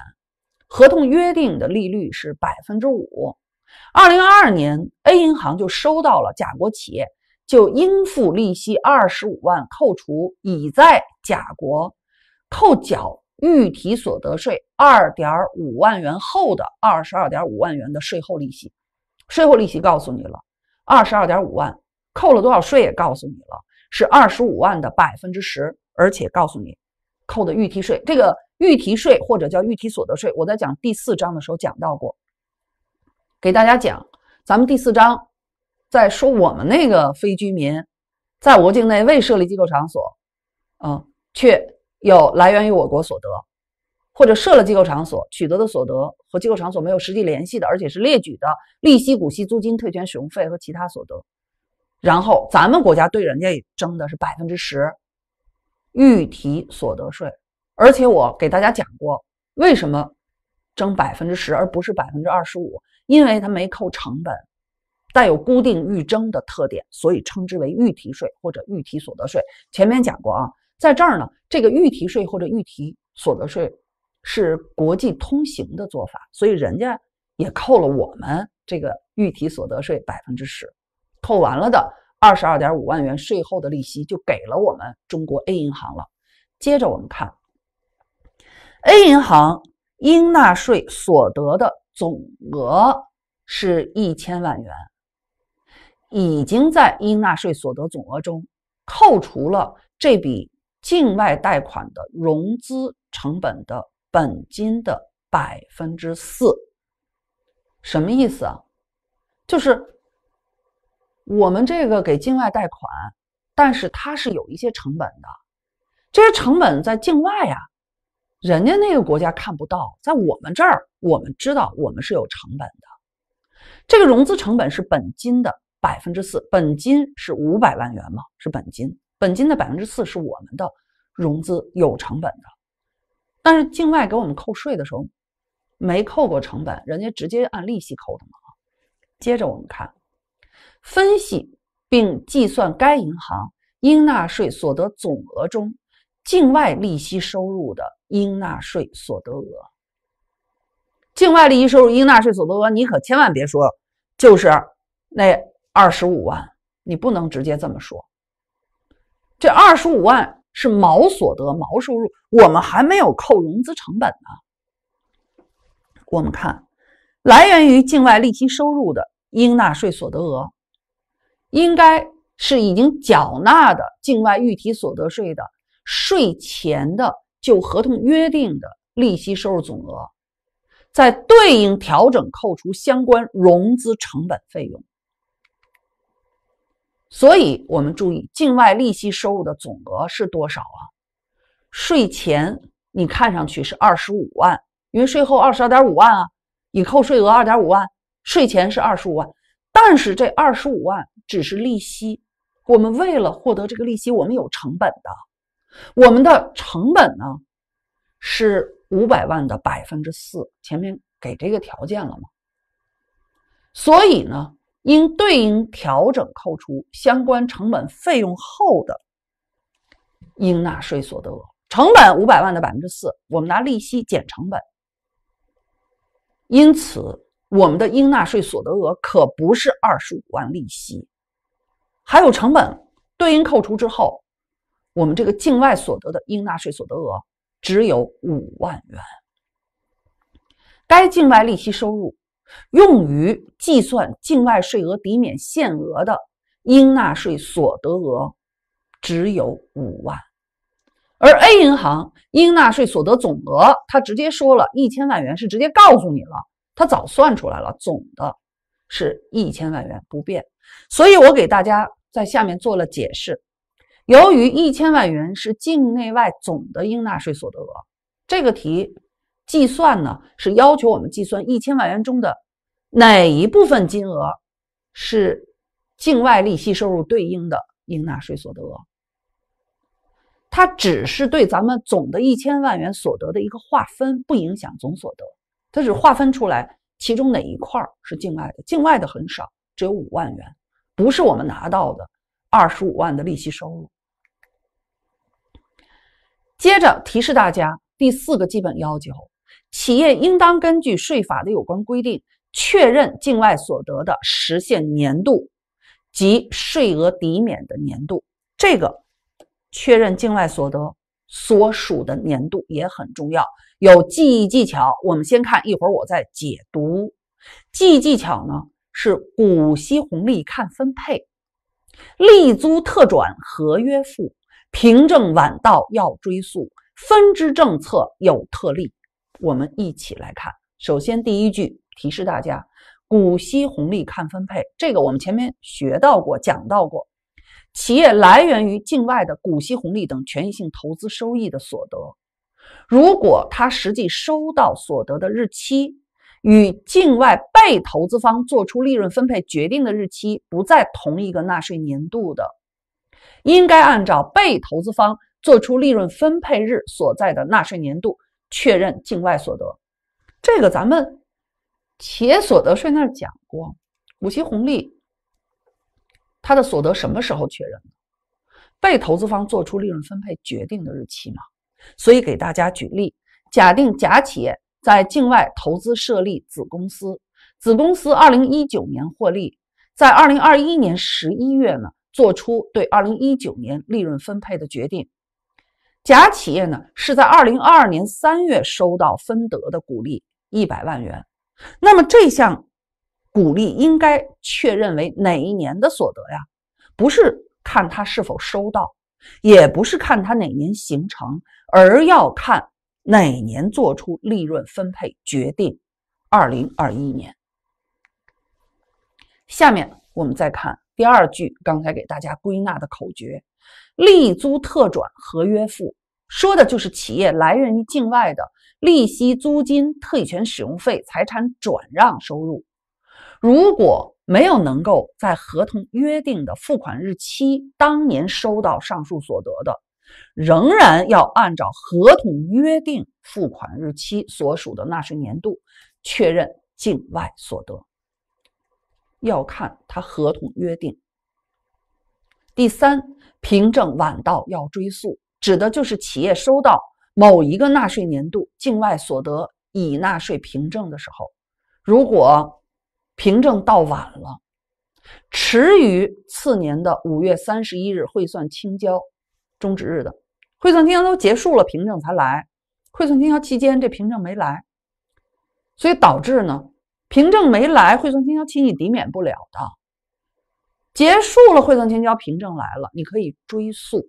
合同约定的利率是百分之五。二零二二年，A 银行就收到了甲国企业就应付利息二十五万，扣除已在甲国扣缴预提所得税二点五万元后的二十二点五万元的税后利息。税后利息告诉你了，二十二点五万，扣了多少税也告诉你了，是二十五万的百分之十，而且告诉你。扣的预提税，这个预提税或者叫预提所得税，我在讲第四章的时候讲到过，给大家讲，咱们第四章在说我们那个非居民在我国境内未设立机构场所，嗯，却有来源于我国所得，或者设了机构场所取得的所得和机构场所没有实际联系的，而且是列举的利息、股息、租金、特权使用费和其他所得，然后咱们国家对人家征的是百分之十。预提所得税，而且我给大家讲过，为什么征百分之十而不是百分之二十五？因为它没扣成本，带有固定预征的特点，所以称之为预提税或者预提所得税。前面讲过啊，在这儿呢，这个预提税或者预提所得税是国际通行的做法，所以人家也扣了我们这个预提所得税百分之十，扣完了的。二十二点五万元税后的利息就给了我们中国 A 银行了。接着我们看，A 银行应纳税所得的总额是一千万元，已经在应纳税所得总额中扣除了这笔境外贷款的融资成本的本金的百分之四。什么意思啊？就是。我们这个给境外贷款，但是它是有一些成本的，这些成本在境外呀，人家那个国家看不到，在我们这儿我们知道我们是有成本的，这个融资成本是本金的百分之四，本金是五百万元嘛，是本金，本金的百分之四是我们的融资有成本的，但是境外给我们扣税的时候没扣过成本，人家直接按利息扣的嘛。接着我们看。分析并计算该银行应纳税所得总额中境外利息收入的应纳税所得额。境外利息收入应纳税所得额，你可千万别说就是那二十五万，你不能直接这么说。这二十五万是毛所得、毛收入，我们还没有扣融资成本呢。我们看，来源于境外利息收入的应纳税所得额。应该是已经缴纳的境外预提所得税的税前的，就合同约定的利息收入总额，再对应调整扣除相关融资成本费用。所以，我们注意境外利息收入的总额是多少啊？税前你看上去是二十五万，因为税后二十二点五万啊，已扣税额二点五万，税前是二十五万。但是这二十五万只是利息，我们为了获得这个利息，我们有成本的。我们的成本呢是五百万的百分之四，前面给这个条件了吗？所以呢，应对应调整扣除相关成本费用后的应纳税所得额，成本五百万的百分之四，我们拿利息减成本，因此。我们的应纳税所得额可不是二十五万利息，还有成本对应扣除之后，我们这个境外所得的应纳税所得额只有五万元。该境外利息收入用于计算境外税额抵免限额的应纳税所得额只有五万，而 A 银行应纳税所得总额，他直接说了一千万元，是直接告诉你了。他早算出来了，总的是一千万元不变，所以我给大家在下面做了解释。由于一千万元是境内外总的应纳税所得额，这个题计算呢是要求我们计算一千万元中的哪一部分金额是境外利息收入对应的应纳税所得额。它只是对咱们总的一千万元所得的一个划分，不影响总所得。它是划分出来，其中哪一块是境外的？境外的很少，只有五万元，不是我们拿到的二十五万的利息收入。接着提示大家，第四个基本要求：企业应当根据税法的有关规定，确认境外所得的实现年度及税额抵免的年度。这个确认境外所得所属的年度也很重要。有记忆技巧，我们先看一会儿，我再解读。记忆技巧呢是股息红利看分配，利租特转合约付，凭证晚到要追溯，分支政策有特例。我们一起来看，首先第一句提示大家，股息红利看分配，这个我们前面学到过，讲到过，企业来源于境外的股息红利等权益性投资收益的所得。如果他实际收到所得的日期与境外被投资方作出利润分配决定的日期不在同一个纳税年度的，应该按照被投资方作出利润分配日所在的纳税年度确认境外所得。这个咱们企业所得税那儿讲过，股息红利它的所得什么时候确认？被投资方作出利润分配决定的日期吗？所以给大家举例，假定甲企业在境外投资设立子公司，子公司二零一九年获利，在二零二一年十一月呢，做出对二零一九年利润分配的决定，甲企业呢是在二零二二年三月收到分得的股利一百万元，那么这项股利应该确认为哪一年的所得呀？不是看他是否收到。也不是看它哪年形成，而要看哪年做出利润分配决定。二零二一年，下面我们再看第二句，刚才给大家归纳的口诀：利租、特转、合约、付，说的就是企业来源于境外的利息、租金、特许权使用费、财产转让收入。如果没有能够在合同约定的付款日期当年收到上述所得的，仍然要按照合同约定付款日期所属的纳税年度确认境外所得。要看他合同约定。第三，凭证晚到要追溯，指的就是企业收到某一个纳税年度境外所得已纳税凭证的时候，如果。凭证到晚了，迟于次年的五月三十一日汇算清缴终止日的汇算清缴都结束了，凭证才来。汇算清缴期间这凭证没来，所以导致呢凭证没来，汇算清缴期你抵免不了的。结束了汇算清缴凭证来了，你可以追溯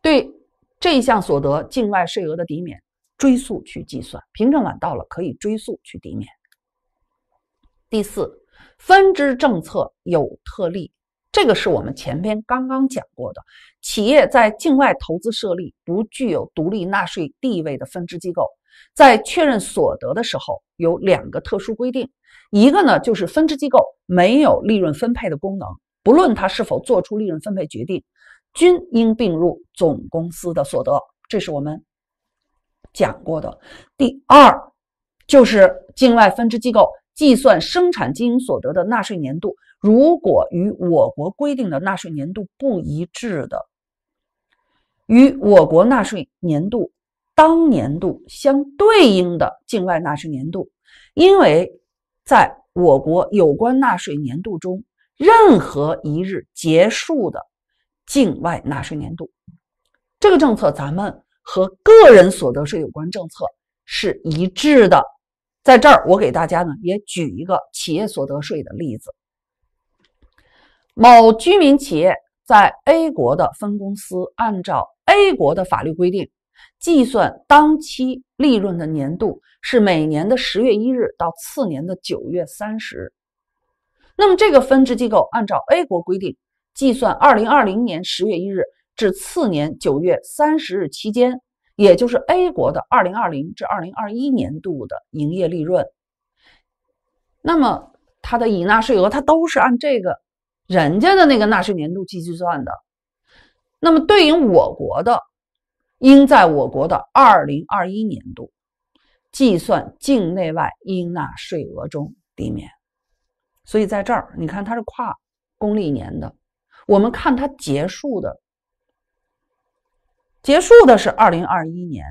对这一项所得境外税额的抵免追溯去计算。凭证晚到了可以追溯去抵免。第四，分支政策有特例，这个是我们前边刚刚讲过的。企业在境外投资设立不具有独立纳税地位的分支机构，在确认所得的时候有两个特殊规定：一个呢，就是分支机构没有利润分配的功能，不论它是否做出利润分配决定，均应并入总公司的所得，这是我们讲过的。第二，就是境外分支机构。计算生产经营所得的纳税年度，如果与我国规定的纳税年度不一致的，与我国纳税年度当年度相对应的境外纳税年度，因为在我国有关纳税年度中，任何一日结束的境外纳税年度，这个政策咱们和个人所得税有关政策是一致的。在这儿，我给大家呢也举一个企业所得税的例子。某居民企业在 A 国的分公司，按照 A 国的法律规定，计算当期利润的年度是每年的十月一日到次年的九月三十日。那么，这个分支机构按照 A 国规定，计算二零二零年十月一日至次年九月三十日期间。也就是 A 国的二零二零至二零二一年度的营业利润，那么它的已纳税额，它都是按这个人家的那个纳税年度计算的。那么对应我国的，应在我国的二零二一年度计算境内外应纳税额中抵免。所以在这儿，你看它是跨公历年的，我们看它结束的。结束的是二零二一年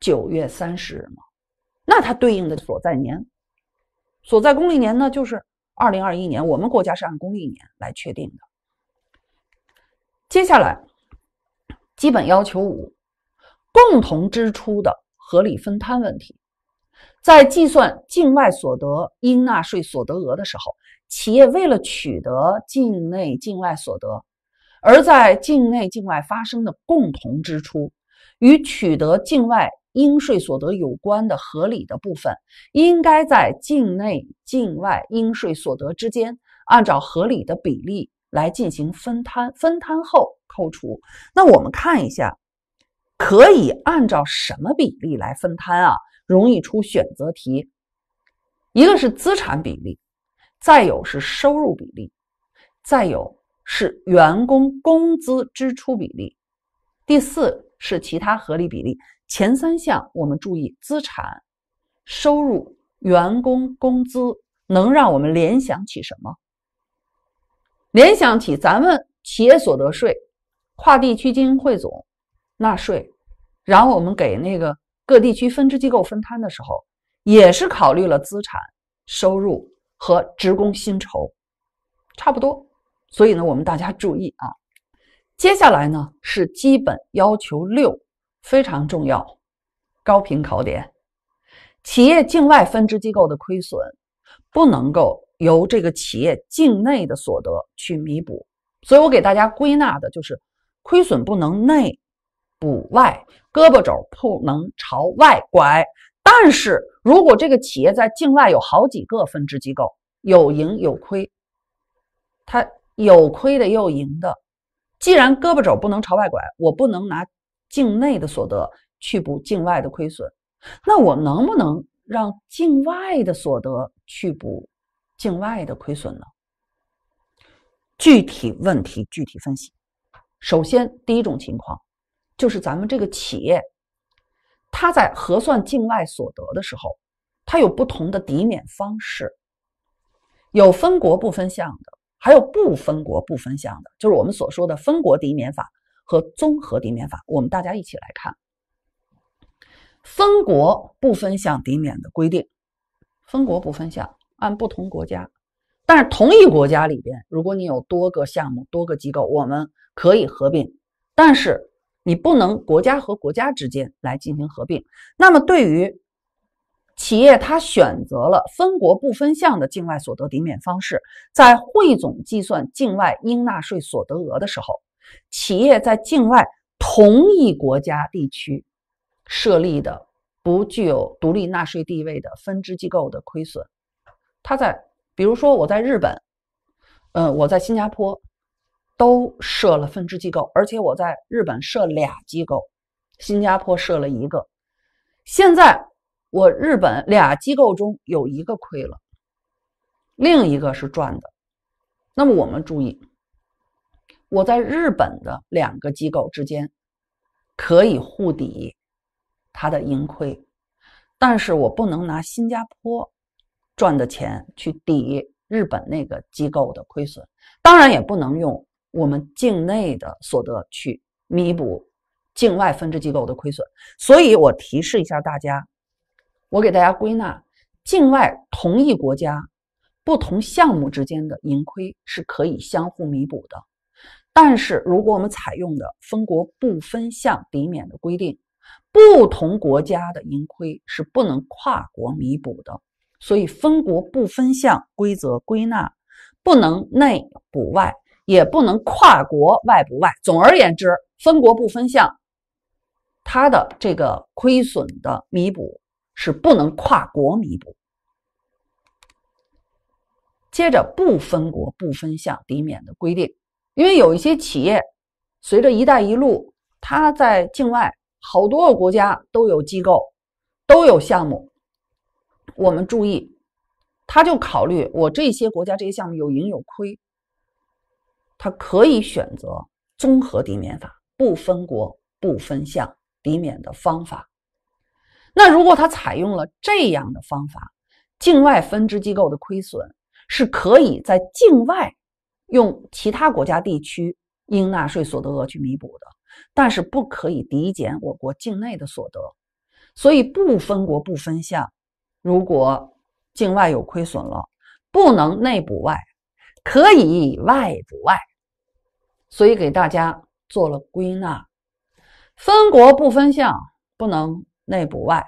九月三十日嘛，那它对应的所在年、所在公历年呢，就是二零二一年。我们国家是按公历年来确定的。接下来，基本要求五，共同支出的合理分摊问题，在计算境外所得应纳税所得额的时候，企业为了取得境内、境外所得。而在境内、境外发生的共同支出，与取得境外应税所得有关的合理的部分，应该在境内、境外应税所得之间按照合理的比例来进行分摊。分摊后扣除。那我们看一下，可以按照什么比例来分摊啊？容易出选择题，一个是资产比例，再有是收入比例，再有。是员工工资支出比例，第四是其他合理比例。前三项我们注意资产、收入、员工工资，能让我们联想起什么？联想起咱们企业所得税跨地区进行汇总纳税，然后我们给那个各地区分支机构分摊的时候，也是考虑了资产、收入和职工薪酬，差不多。所以呢，我们大家注意啊，接下来呢是基本要求六，非常重要，高频考点。企业境外分支机构的亏损不能够由这个企业境内的所得去弥补。所以我给大家归纳的就是，亏损不能内补外，胳膊肘不能朝外拐。但是如果这个企业在境外有好几个分支机构，有盈有亏，它。有亏的也有赢的，既然胳膊肘不能朝外拐，我不能拿境内的所得去补境外的亏损，那我能不能让境外的所得去补境外的亏损呢？具体问题具体分析。首先，第一种情况就是咱们这个企业，它在核算境外所得的时候，它有不同的抵免方式，有分国不分项的。还有不分国不分项的，就是我们所说的分国抵免法和综合抵免法。我们大家一起来看，分国不分项抵免的规定，分国不分项，按不同国家，但是同一国家里边，如果你有多个项目、多个机构，我们可以合并，但是你不能国家和国家之间来进行合并。那么对于企业它选择了分国不分项的境外所得抵免方式，在汇总计算境外应纳税所得额的时候，企业在境外同一国家地区设立的不具有独立纳税地位的分支机构的亏损，它在比如说我在日本，嗯我在新加坡都设了分支机构，而且我在日本设俩机构，新加坡设了一个，现在。我日本俩机构中有一个亏了，另一个是赚的。那么我们注意，我在日本的两个机构之间可以互抵它的盈亏，但是我不能拿新加坡赚的钱去抵日本那个机构的亏损，当然也不能用我们境内的所得去弥补境外分支机构的亏损。所以我提示一下大家。我给大家归纳，境外同一国家不同项目之间的盈亏是可以相互弥补的，但是如果我们采用的分国不分项抵免的规定，不同国家的盈亏是不能跨国弥补的。所以分国不分项规则归纳，不能内补外，也不能跨国外补外。总而言之，分国不分项，它的这个亏损的弥补。是不能跨国弥补。接着，不分国、不分项抵免的规定，因为有一些企业随着“一带一路”，它在境外好多个国家都有机构、都有项目。我们注意，他就考虑我这些国家这些项目有盈有亏，他可以选择综合抵免法，不分国、不分项抵免的方法。那如果它采用了这样的方法，境外分支机构的亏损是可以在境外用其他国家地区应纳税所得额去弥补的，但是不可以抵减我国境内的所得。所以不分国不分项，如果境外有亏损了，不能内补外，可以外补外。所以给大家做了归纳：分国不分项，不能。内部外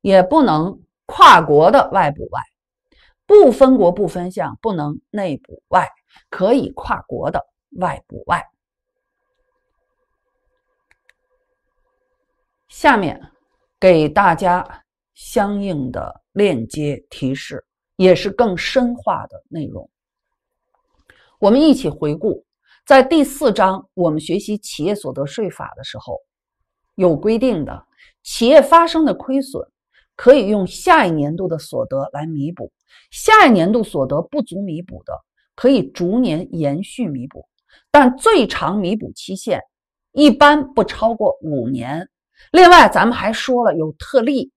也不能跨国的外补外，不分国不分项不能内部外，可以跨国的外补外。下面给大家相应的链接提示，也是更深化的内容。我们一起回顾，在第四章我们学习企业所得税法的时候。有规定的，企业发生的亏损，可以用下一年度的所得来弥补，下一年度所得不足弥补的，可以逐年延续弥补，但最长弥补期限一般不超过五年。另外，咱们还说了有特例，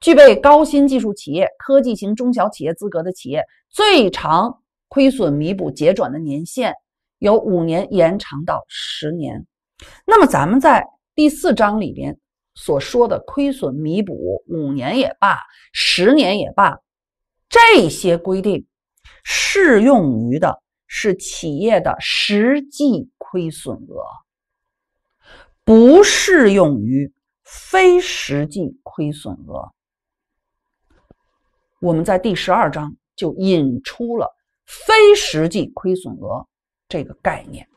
具备高新技术企业、科技型中小企业资格的企业，最长亏损弥补结转的年限由五年延长到十年。那么，咱们在。第四章里面所说的亏损弥补五年也罢，十年也罢，这些规定适用于的是企业的实际亏损额，不适用于非实际亏损额。我们在第十二章就引出了非实际亏损额这个概念。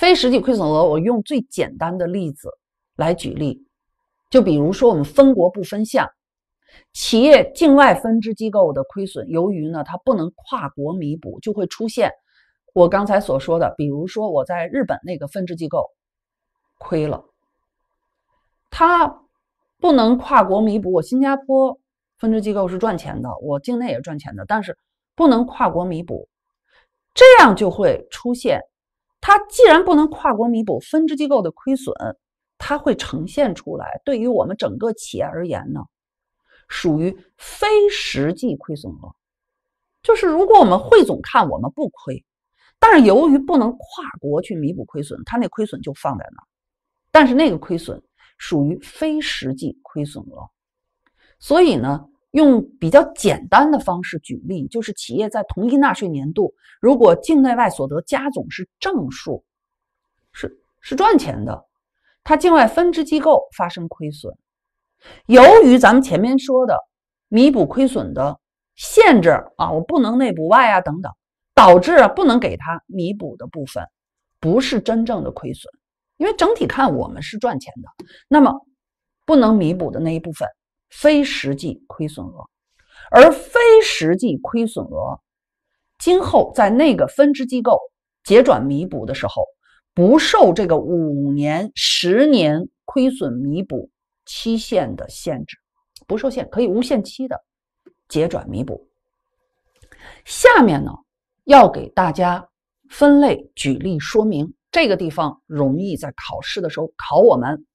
非实际亏损额，我用最简单的例子来举例，就比如说我们分国不分项，企业境外分支机构的亏损，由于呢它不能跨国弥补，就会出现我刚才所说的，比如说我在日本那个分支机构亏了，它不能跨国弥补，我新加坡分支机构是赚钱的，我境内也赚钱的，但是不能跨国弥补，这样就会出现。它既然不能跨国弥补分支机构的亏损，它会呈现出来。对于我们整个企业而言呢，属于非实际亏损额。就是如果我们汇总看，我们不亏，但是由于不能跨国去弥补亏损，它那亏损就放在那。但是那个亏损属于非实际亏损额，所以呢。用比较简单的方式举例，就是企业在同一纳税年度，如果境内外所得加总是正数，是是赚钱的。它境外分支机构发生亏损，由于咱们前面说的弥补亏损的限制啊，我不能内补外啊等等，导致不能给它弥补的部分不是真正的亏损，因为整体看我们是赚钱的。那么不能弥补的那一部分。非实际亏损额，而非实际亏损额，今后在那个分支机构结转弥补的时候，不受这个五年、十年亏损弥补期限的限制，不受限，可以无限期的结转弥补。下面呢，要给大家分类举例说明，这个地方容易在考试的时候考我们。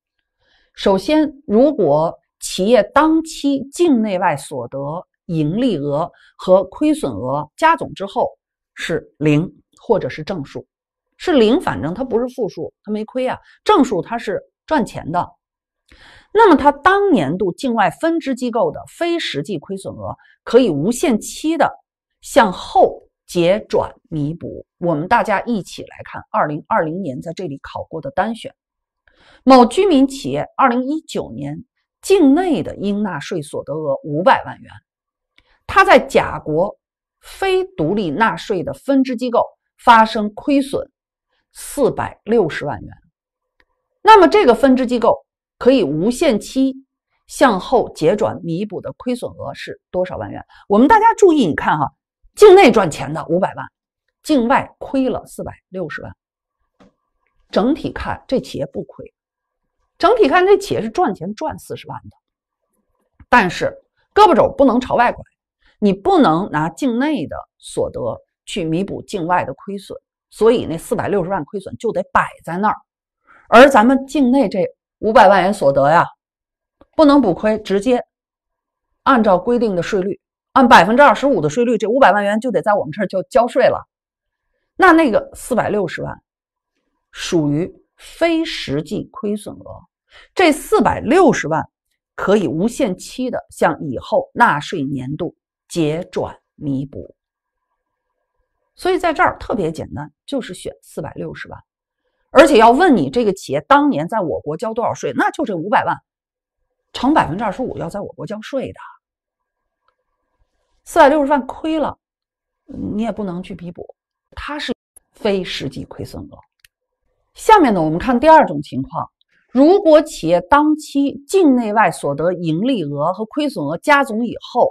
首先，如果企业当期境内外所得盈利额和亏损额加总之后是零，或者是正数，是零，反正它不是负数，它没亏啊。正数它是赚钱的。那么它当年度境外分支机构的非实际亏损额可以无限期的向后结转弥补。我们大家一起来看，二零二零年在这里考过的单选：某居民企业二零一九年。境内的应纳税所得额五百万元，他在甲国非独立纳税的分支机构发生亏损四百六十万元，那么这个分支机构可以无限期向后结转弥补的亏损额是多少万元？我们大家注意，你看哈，境内赚钱的五百万，境外亏了四百六十万，整体看这企业不亏。整体看，这企业是赚钱赚四十万的，但是胳膊肘不能朝外拐，你不能拿境内的所得去弥补境外的亏损，所以那四百六十万亏损就得摆在那儿，而咱们境内这五百万元所得呀，不能补亏，直接按照规定的税率，按百分之二十五的税率，这五百万元就得在我们这儿就交税了，那那个四百六十万属于非实际亏损额。这四百六十万可以无限期的向以后纳税年度结转弥补，所以在这儿特别简单，就是选四百六十万。而且要问你这个企业当年在我国交多少税，那就这五百万乘百分之二十五要在我国交税的，四百六十万亏了，你也不能去弥补，它是非实际亏损额。下面呢，我们看第二种情况。如果企业当期境内外所得盈利额和亏损额加总以后，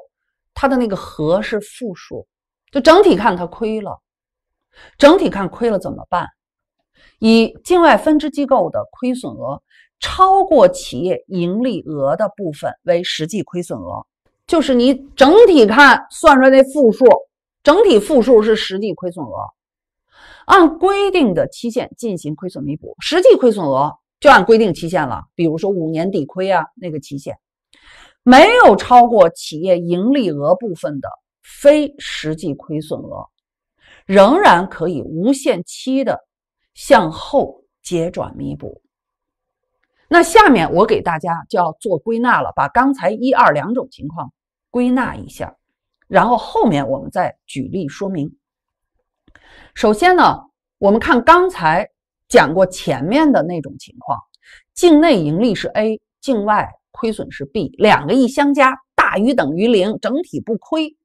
它的那个和是负数，就整体看它亏了。整体看亏了怎么办？以境外分支机构的亏损额超过企业盈利额的部分为实际亏损额，就是你整体看算出来那负数，整体负数是实际亏损额，按规定的期限进行亏损弥补，实际亏损额。就按规定期限了，比如说五年抵亏啊，那个期限没有超过企业盈利额部分的非实际亏损额，仍然可以无限期的向后结转弥补。那下面我给大家就要做归纳了，把刚才一二两种情况归纳一下，然后后面我们再举例说明。首先呢，我们看刚才。讲过前面的那种情况，境内盈利是 A，境外亏损是 B，两个亿相加大于等于零，整体不亏，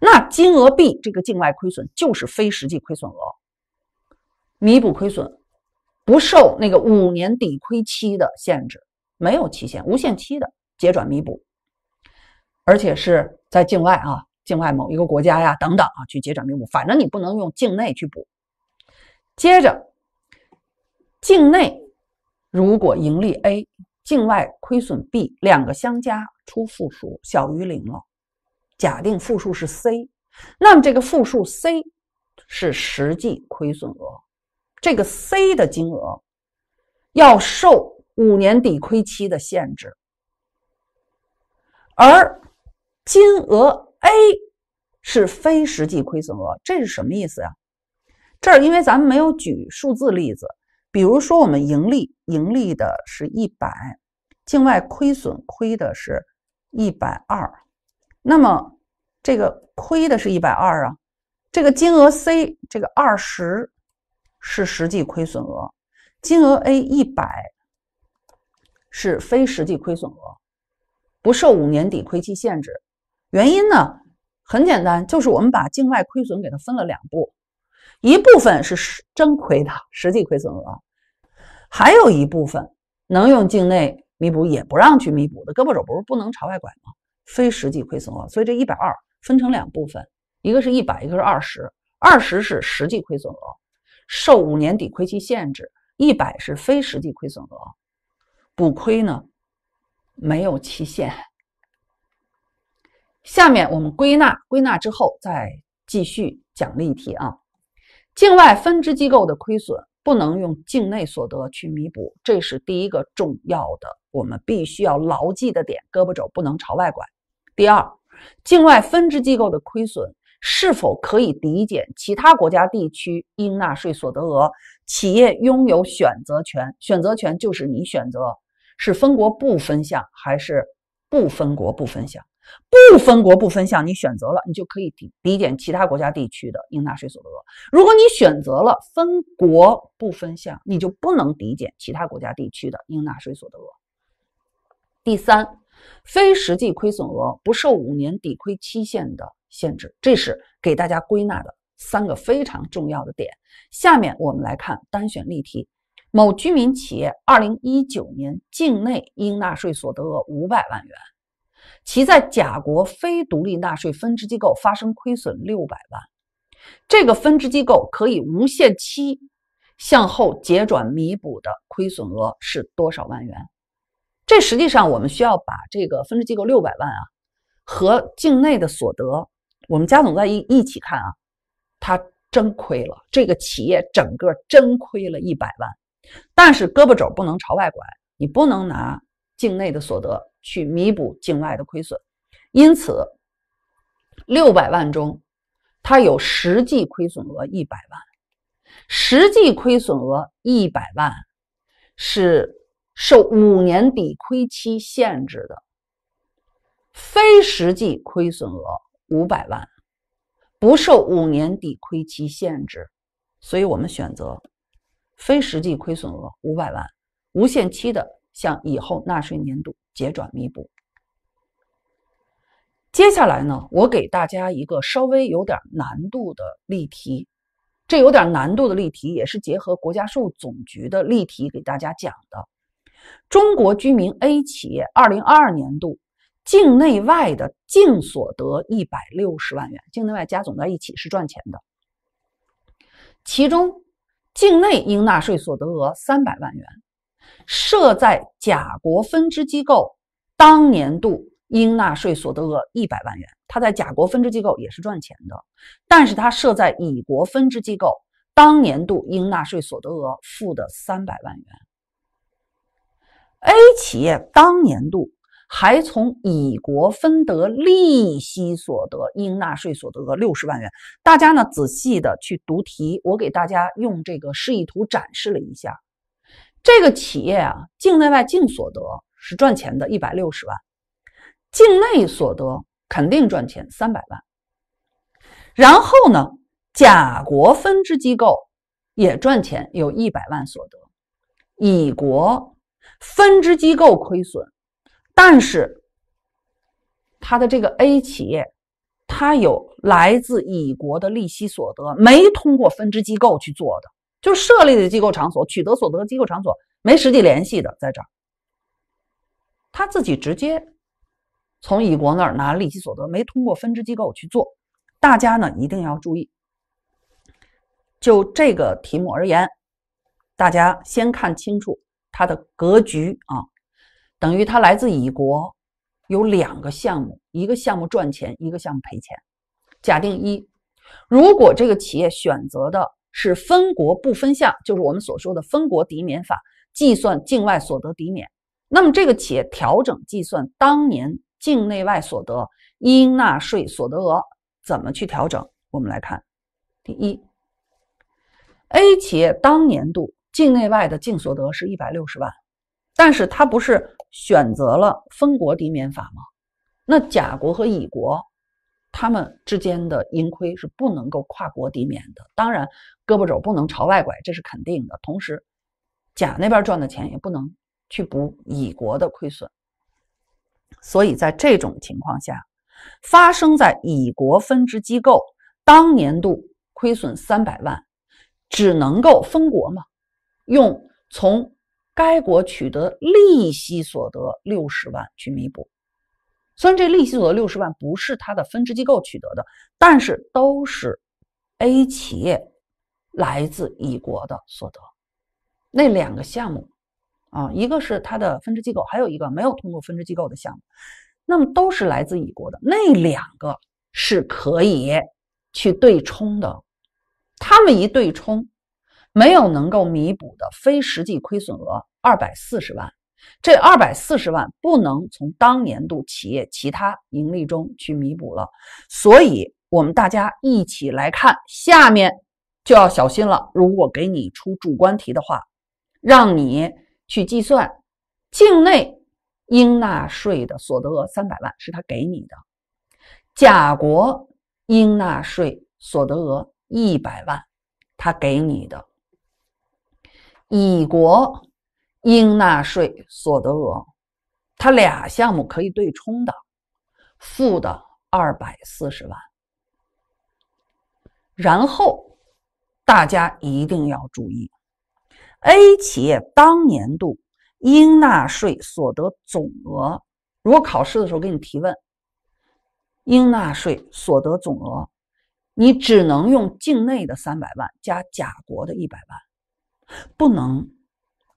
那金额 B 这个境外亏损就是非实际亏损额，弥补亏损不受那个五年抵亏期的限制，没有期限，无限期的结转弥补，而且是在境外啊，境外某一个国家呀等等啊去结转弥补，反正你不能用境内去补，接着。境内如果盈利 A，境外亏损 B，两个相加出负数，小于零了。假定负数是 C，那么这个负数 C 是实际亏损额，这个 C 的金额要受五年抵亏期的限制，而金额 A 是非实际亏损额，这是什么意思呀？这儿因为咱们没有举数字例子。比如说，我们盈利盈利的是一百，境外亏损亏的是一百二，那么这个亏的是一百二啊，这个金额 C 这个二十是实际亏损额，金额 A 一百是非实际亏损额，不受五年底亏期限制。原因呢，很简单，就是我们把境外亏损给它分了两步，一部分是真亏的，实际亏损额。还有一部分能用境内弥补，也不让去弥补的。胳膊肘不是不能朝外拐吗？非实际亏损额，所以这一百二分成两部分，一个是一百，一个是二十。二十是实际亏损额，受五年底亏期限制；一百是非实际亏损额，补亏呢没有期限。下面我们归纳，归纳之后再继续讲例题啊。境外分支机构的亏损。不能用境内所得去弥补，这是第一个重要的，我们必须要牢记的点，胳膊肘不能朝外拐。第二，境外分支机构的亏损是否可以抵减其他国家地区应纳税所得额？企业拥有选择权，选择权就是你选择是分国不分项还是不分国不分项。不分国不分项，你选择了，你就可以抵抵减其他国家地区的应纳税所得额；如果你选择了分国不分项，你就不能抵减其他国家地区的应纳税所得额。第三，非实际亏损额不受五年抵亏期限的限制。这是给大家归纳的三个非常重要的点。下面我们来看单选例题：某居民企业2019年境内应纳税所得额500万元。其在甲国非独立纳税分支机构发生亏损六百万，这个分支机构可以无限期向后结转弥补的亏损额是多少万元？这实际上我们需要把这个分支机构六百万啊和境内的所得，我们加总在一一起看啊，它真亏了，这个企业整个真亏了一百万，但是胳膊肘不能朝外拐，你不能拿。境内的所得去弥补境外的亏损，因此六百万中，它有实际亏损额一百万，实际亏损额一百万是受五年抵亏期限制的，非实际亏损额五百万不受五年抵亏期限制，所以我们选择非实际亏损额五百万，无限期的。向以后纳税年度结转弥补。接下来呢，我给大家一个稍微有点难度的例题。这有点难度的例题，也是结合国家税务总局的例题给大家讲的。中国居民 A 企业二零二二年度境内外的净所得一百六十万元，境内外加总在一起是赚钱的。其中境内应纳税所得额三百万元。设在甲国分支机构当年度应纳税所得额一百万元，他在甲国分支机构也是赚钱的，但是他设在乙国分支机构当年度应纳税所得额负的三百万元。A 企业当年度还从乙国分得利息所得应纳税所得额六十万元。大家呢仔细的去读题，我给大家用这个示意图展示了一下。这个企业啊，境内外净所得是赚钱的，一百六十万；境内所得肯定赚钱，三百万。然后呢，甲国分支机构也赚钱，有一百万所得；乙国分支机构亏损，但是他的这个 A 企业，他有来自乙国的利息所得，没通过分支机构去做的。就设立的机构场所取得所得的机构场所没实际联系的，在这儿，他自己直接从乙国那儿拿利息所得，没通过分支机构去做。大家呢一定要注意，就这个题目而言，大家先看清楚它的格局啊，等于他来自乙国，有两个项目，一个项目赚钱，一个项目赔钱。假定一，如果这个企业选择的。是分国不分项，就是我们所说的分国抵免法计算境外所得抵免。那么这个企业调整计算当年境内外所得应纳税所得额怎么去调整？我们来看，第一，A 企业当年度境内外的净所得是一百六十万，但是它不是选择了分国抵免法吗？那甲国和乙国。他们之间的盈亏是不能够跨国抵免的，当然胳膊肘不能朝外拐，这是肯定的。同时，甲那边赚的钱也不能去补乙国的亏损。所以在这种情况下，发生在乙国分支机构当年度亏损三百万，只能够分国嘛，用从该国取得利息所得六十万去弥补。虽然这利息所得六十万不是他的分支机构取得的，但是都是 A 企业来自乙国的所得。那两个项目啊，一个是它的分支机构，还有一个没有通过分支机构的项目，那么都是来自乙国的。那两个是可以去对冲的，他们一对冲，没有能够弥补的非实际亏损额二百四十万。这二百四十万不能从当年度企业其他盈利中去弥补了，所以我们大家一起来看，下面就要小心了。如果给你出主观题的话，让你去计算境内应纳税的所得额三百万是他给你的，甲国应纳税所得额一百万他给你的，乙国。应纳税所得额，它俩项目可以对冲的，负的二百四十万。然后大家一定要注意，A 企业当年度应纳税所得总额，如果考试的时候给你提问，应纳税所得总额，你只能用境内的三百万加甲国的一百万，不能。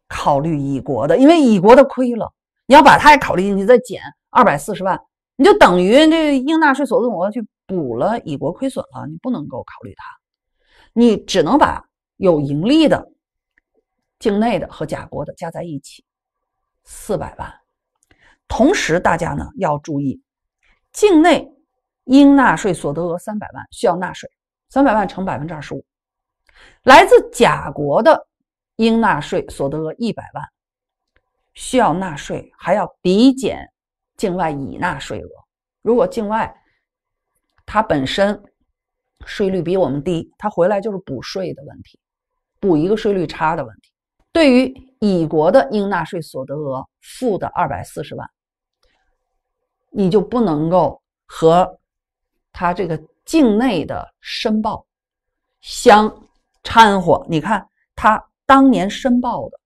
考虑乙国的，因为乙国的亏了，你要把它也考虑进去，再减二百四十万，你就等于这应纳税所得额去补了乙国亏损了。你不能够考虑它，你只能把有盈利的境内的和甲国的加在一起四百万。同时，大家呢要注意，境内应纳税所得额三百万需要纳税三百万乘百分之二十五，来自甲国的。应纳税所得额一百万，需要纳税，还要抵减境外已纳税额。如果境外它本身税率比我们低，它回来就是补税的问题，补一个税率差的问题。对于乙国的应纳税所得额负的二百四十万，你就不能够和它这个境内的申报相掺和。你看它。当年申报的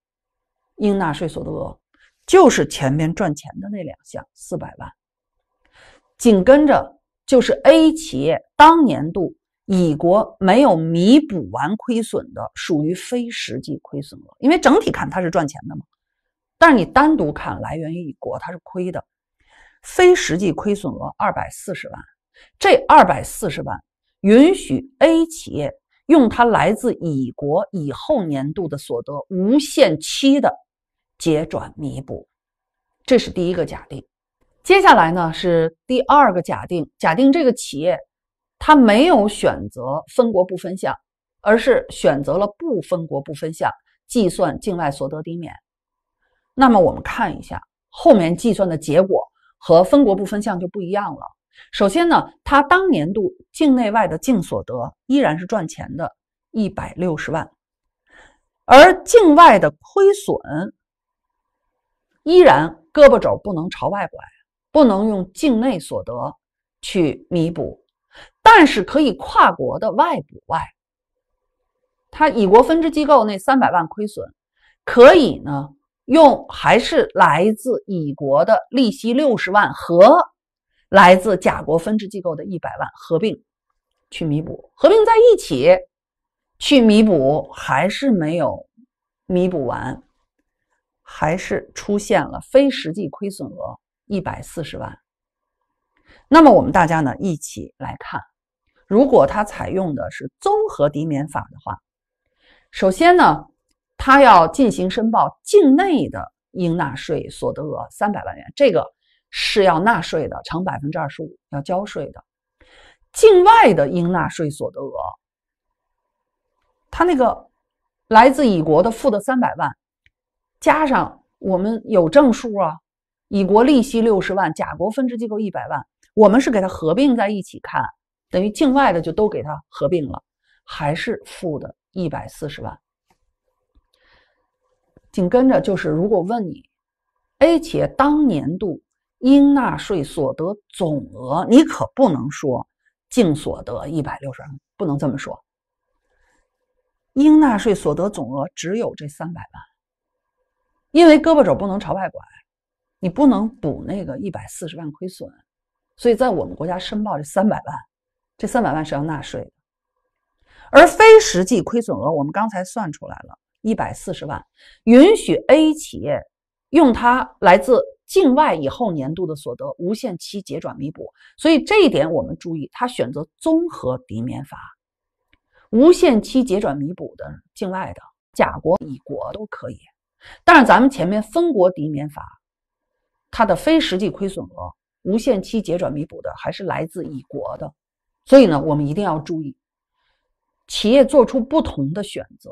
应纳税所得额就是前面赚钱的那两项四百万，紧跟着就是 A 企业当年度乙国没有弥补完亏损的，属于非实际亏损额，因为整体看它是赚钱的嘛，但是你单独看来源于乙国它是亏的，非实际亏损额二百四十万，这二百四十万允许 A 企业。用它来自乙国以后年度的所得无限期的结转弥补，这是第一个假定。接下来呢是第二个假定，假定这个企业它没有选择分国不分项，而是选择了不分国不分项计算境外所得抵免。那么我们看一下后面计算的结果和分国不分项就不一样了。首先呢，他当年度境内外的净所得依然是赚钱的，一百六十万，而境外的亏损依然胳膊肘不能朝外拐，不能用境内所得去弥补，但是可以跨国的外补外。他乙国分支机构那三百万亏损，可以呢用还是来自乙国的利息六十万和。来自甲国分支机构的一百万合并去弥补，合并在一起去弥补，还是没有弥补完，还是出现了非实际亏损额一百四十万。那么我们大家呢一起来看，如果它采用的是综合抵免法的话，首先呢，它要进行申报境内的应纳税所得额三百万元，这个。是要纳税的，乘百分之二十五，要交税的。境外的应纳税所得额，他那个来自乙国的负的三百万，加上我们有证书啊，乙国利息六十万，甲国分支机构一百万，我们是给它合并在一起看，等于境外的就都给它合并了，还是负的一百四十万。紧跟着就是，如果问你，A 企业当年度。应纳税所得总额，你可不能说净所得一百六十万，不能这么说。应纳税所得总额只有这三百万，因为胳膊肘不能朝外拐，你不能补那个一百四十万亏损，所以在我们国家申报这三百万，这三百万是要纳税，的。而非实际亏损额。我们刚才算出来了，一百四十万，允许 A 企业用它来自。境外以后年度的所得无限期结转弥补，所以这一点我们注意，它选择综合抵免法，无限期结转弥补的境外的甲国、乙国都可以。但是咱们前面分国抵免法，它的非实际亏损额无限期结转弥补的还是来自乙国的，所以呢，我们一定要注意，企业做出不同的选择，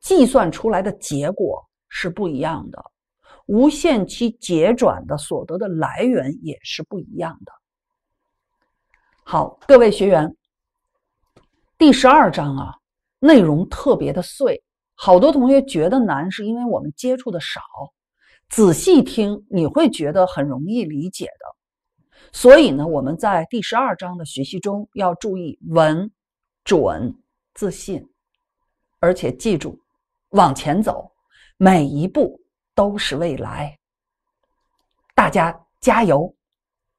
计算出来的结果是不一样的。无限期结转的所得的来源也是不一样的。好，各位学员，第十二章啊，内容特别的碎，好多同学觉得难，是因为我们接触的少。仔细听，你会觉得很容易理解的。所以呢，我们在第十二章的学习中要注意稳、准、自信，而且记住往前走，每一步。都是未来，大家加油！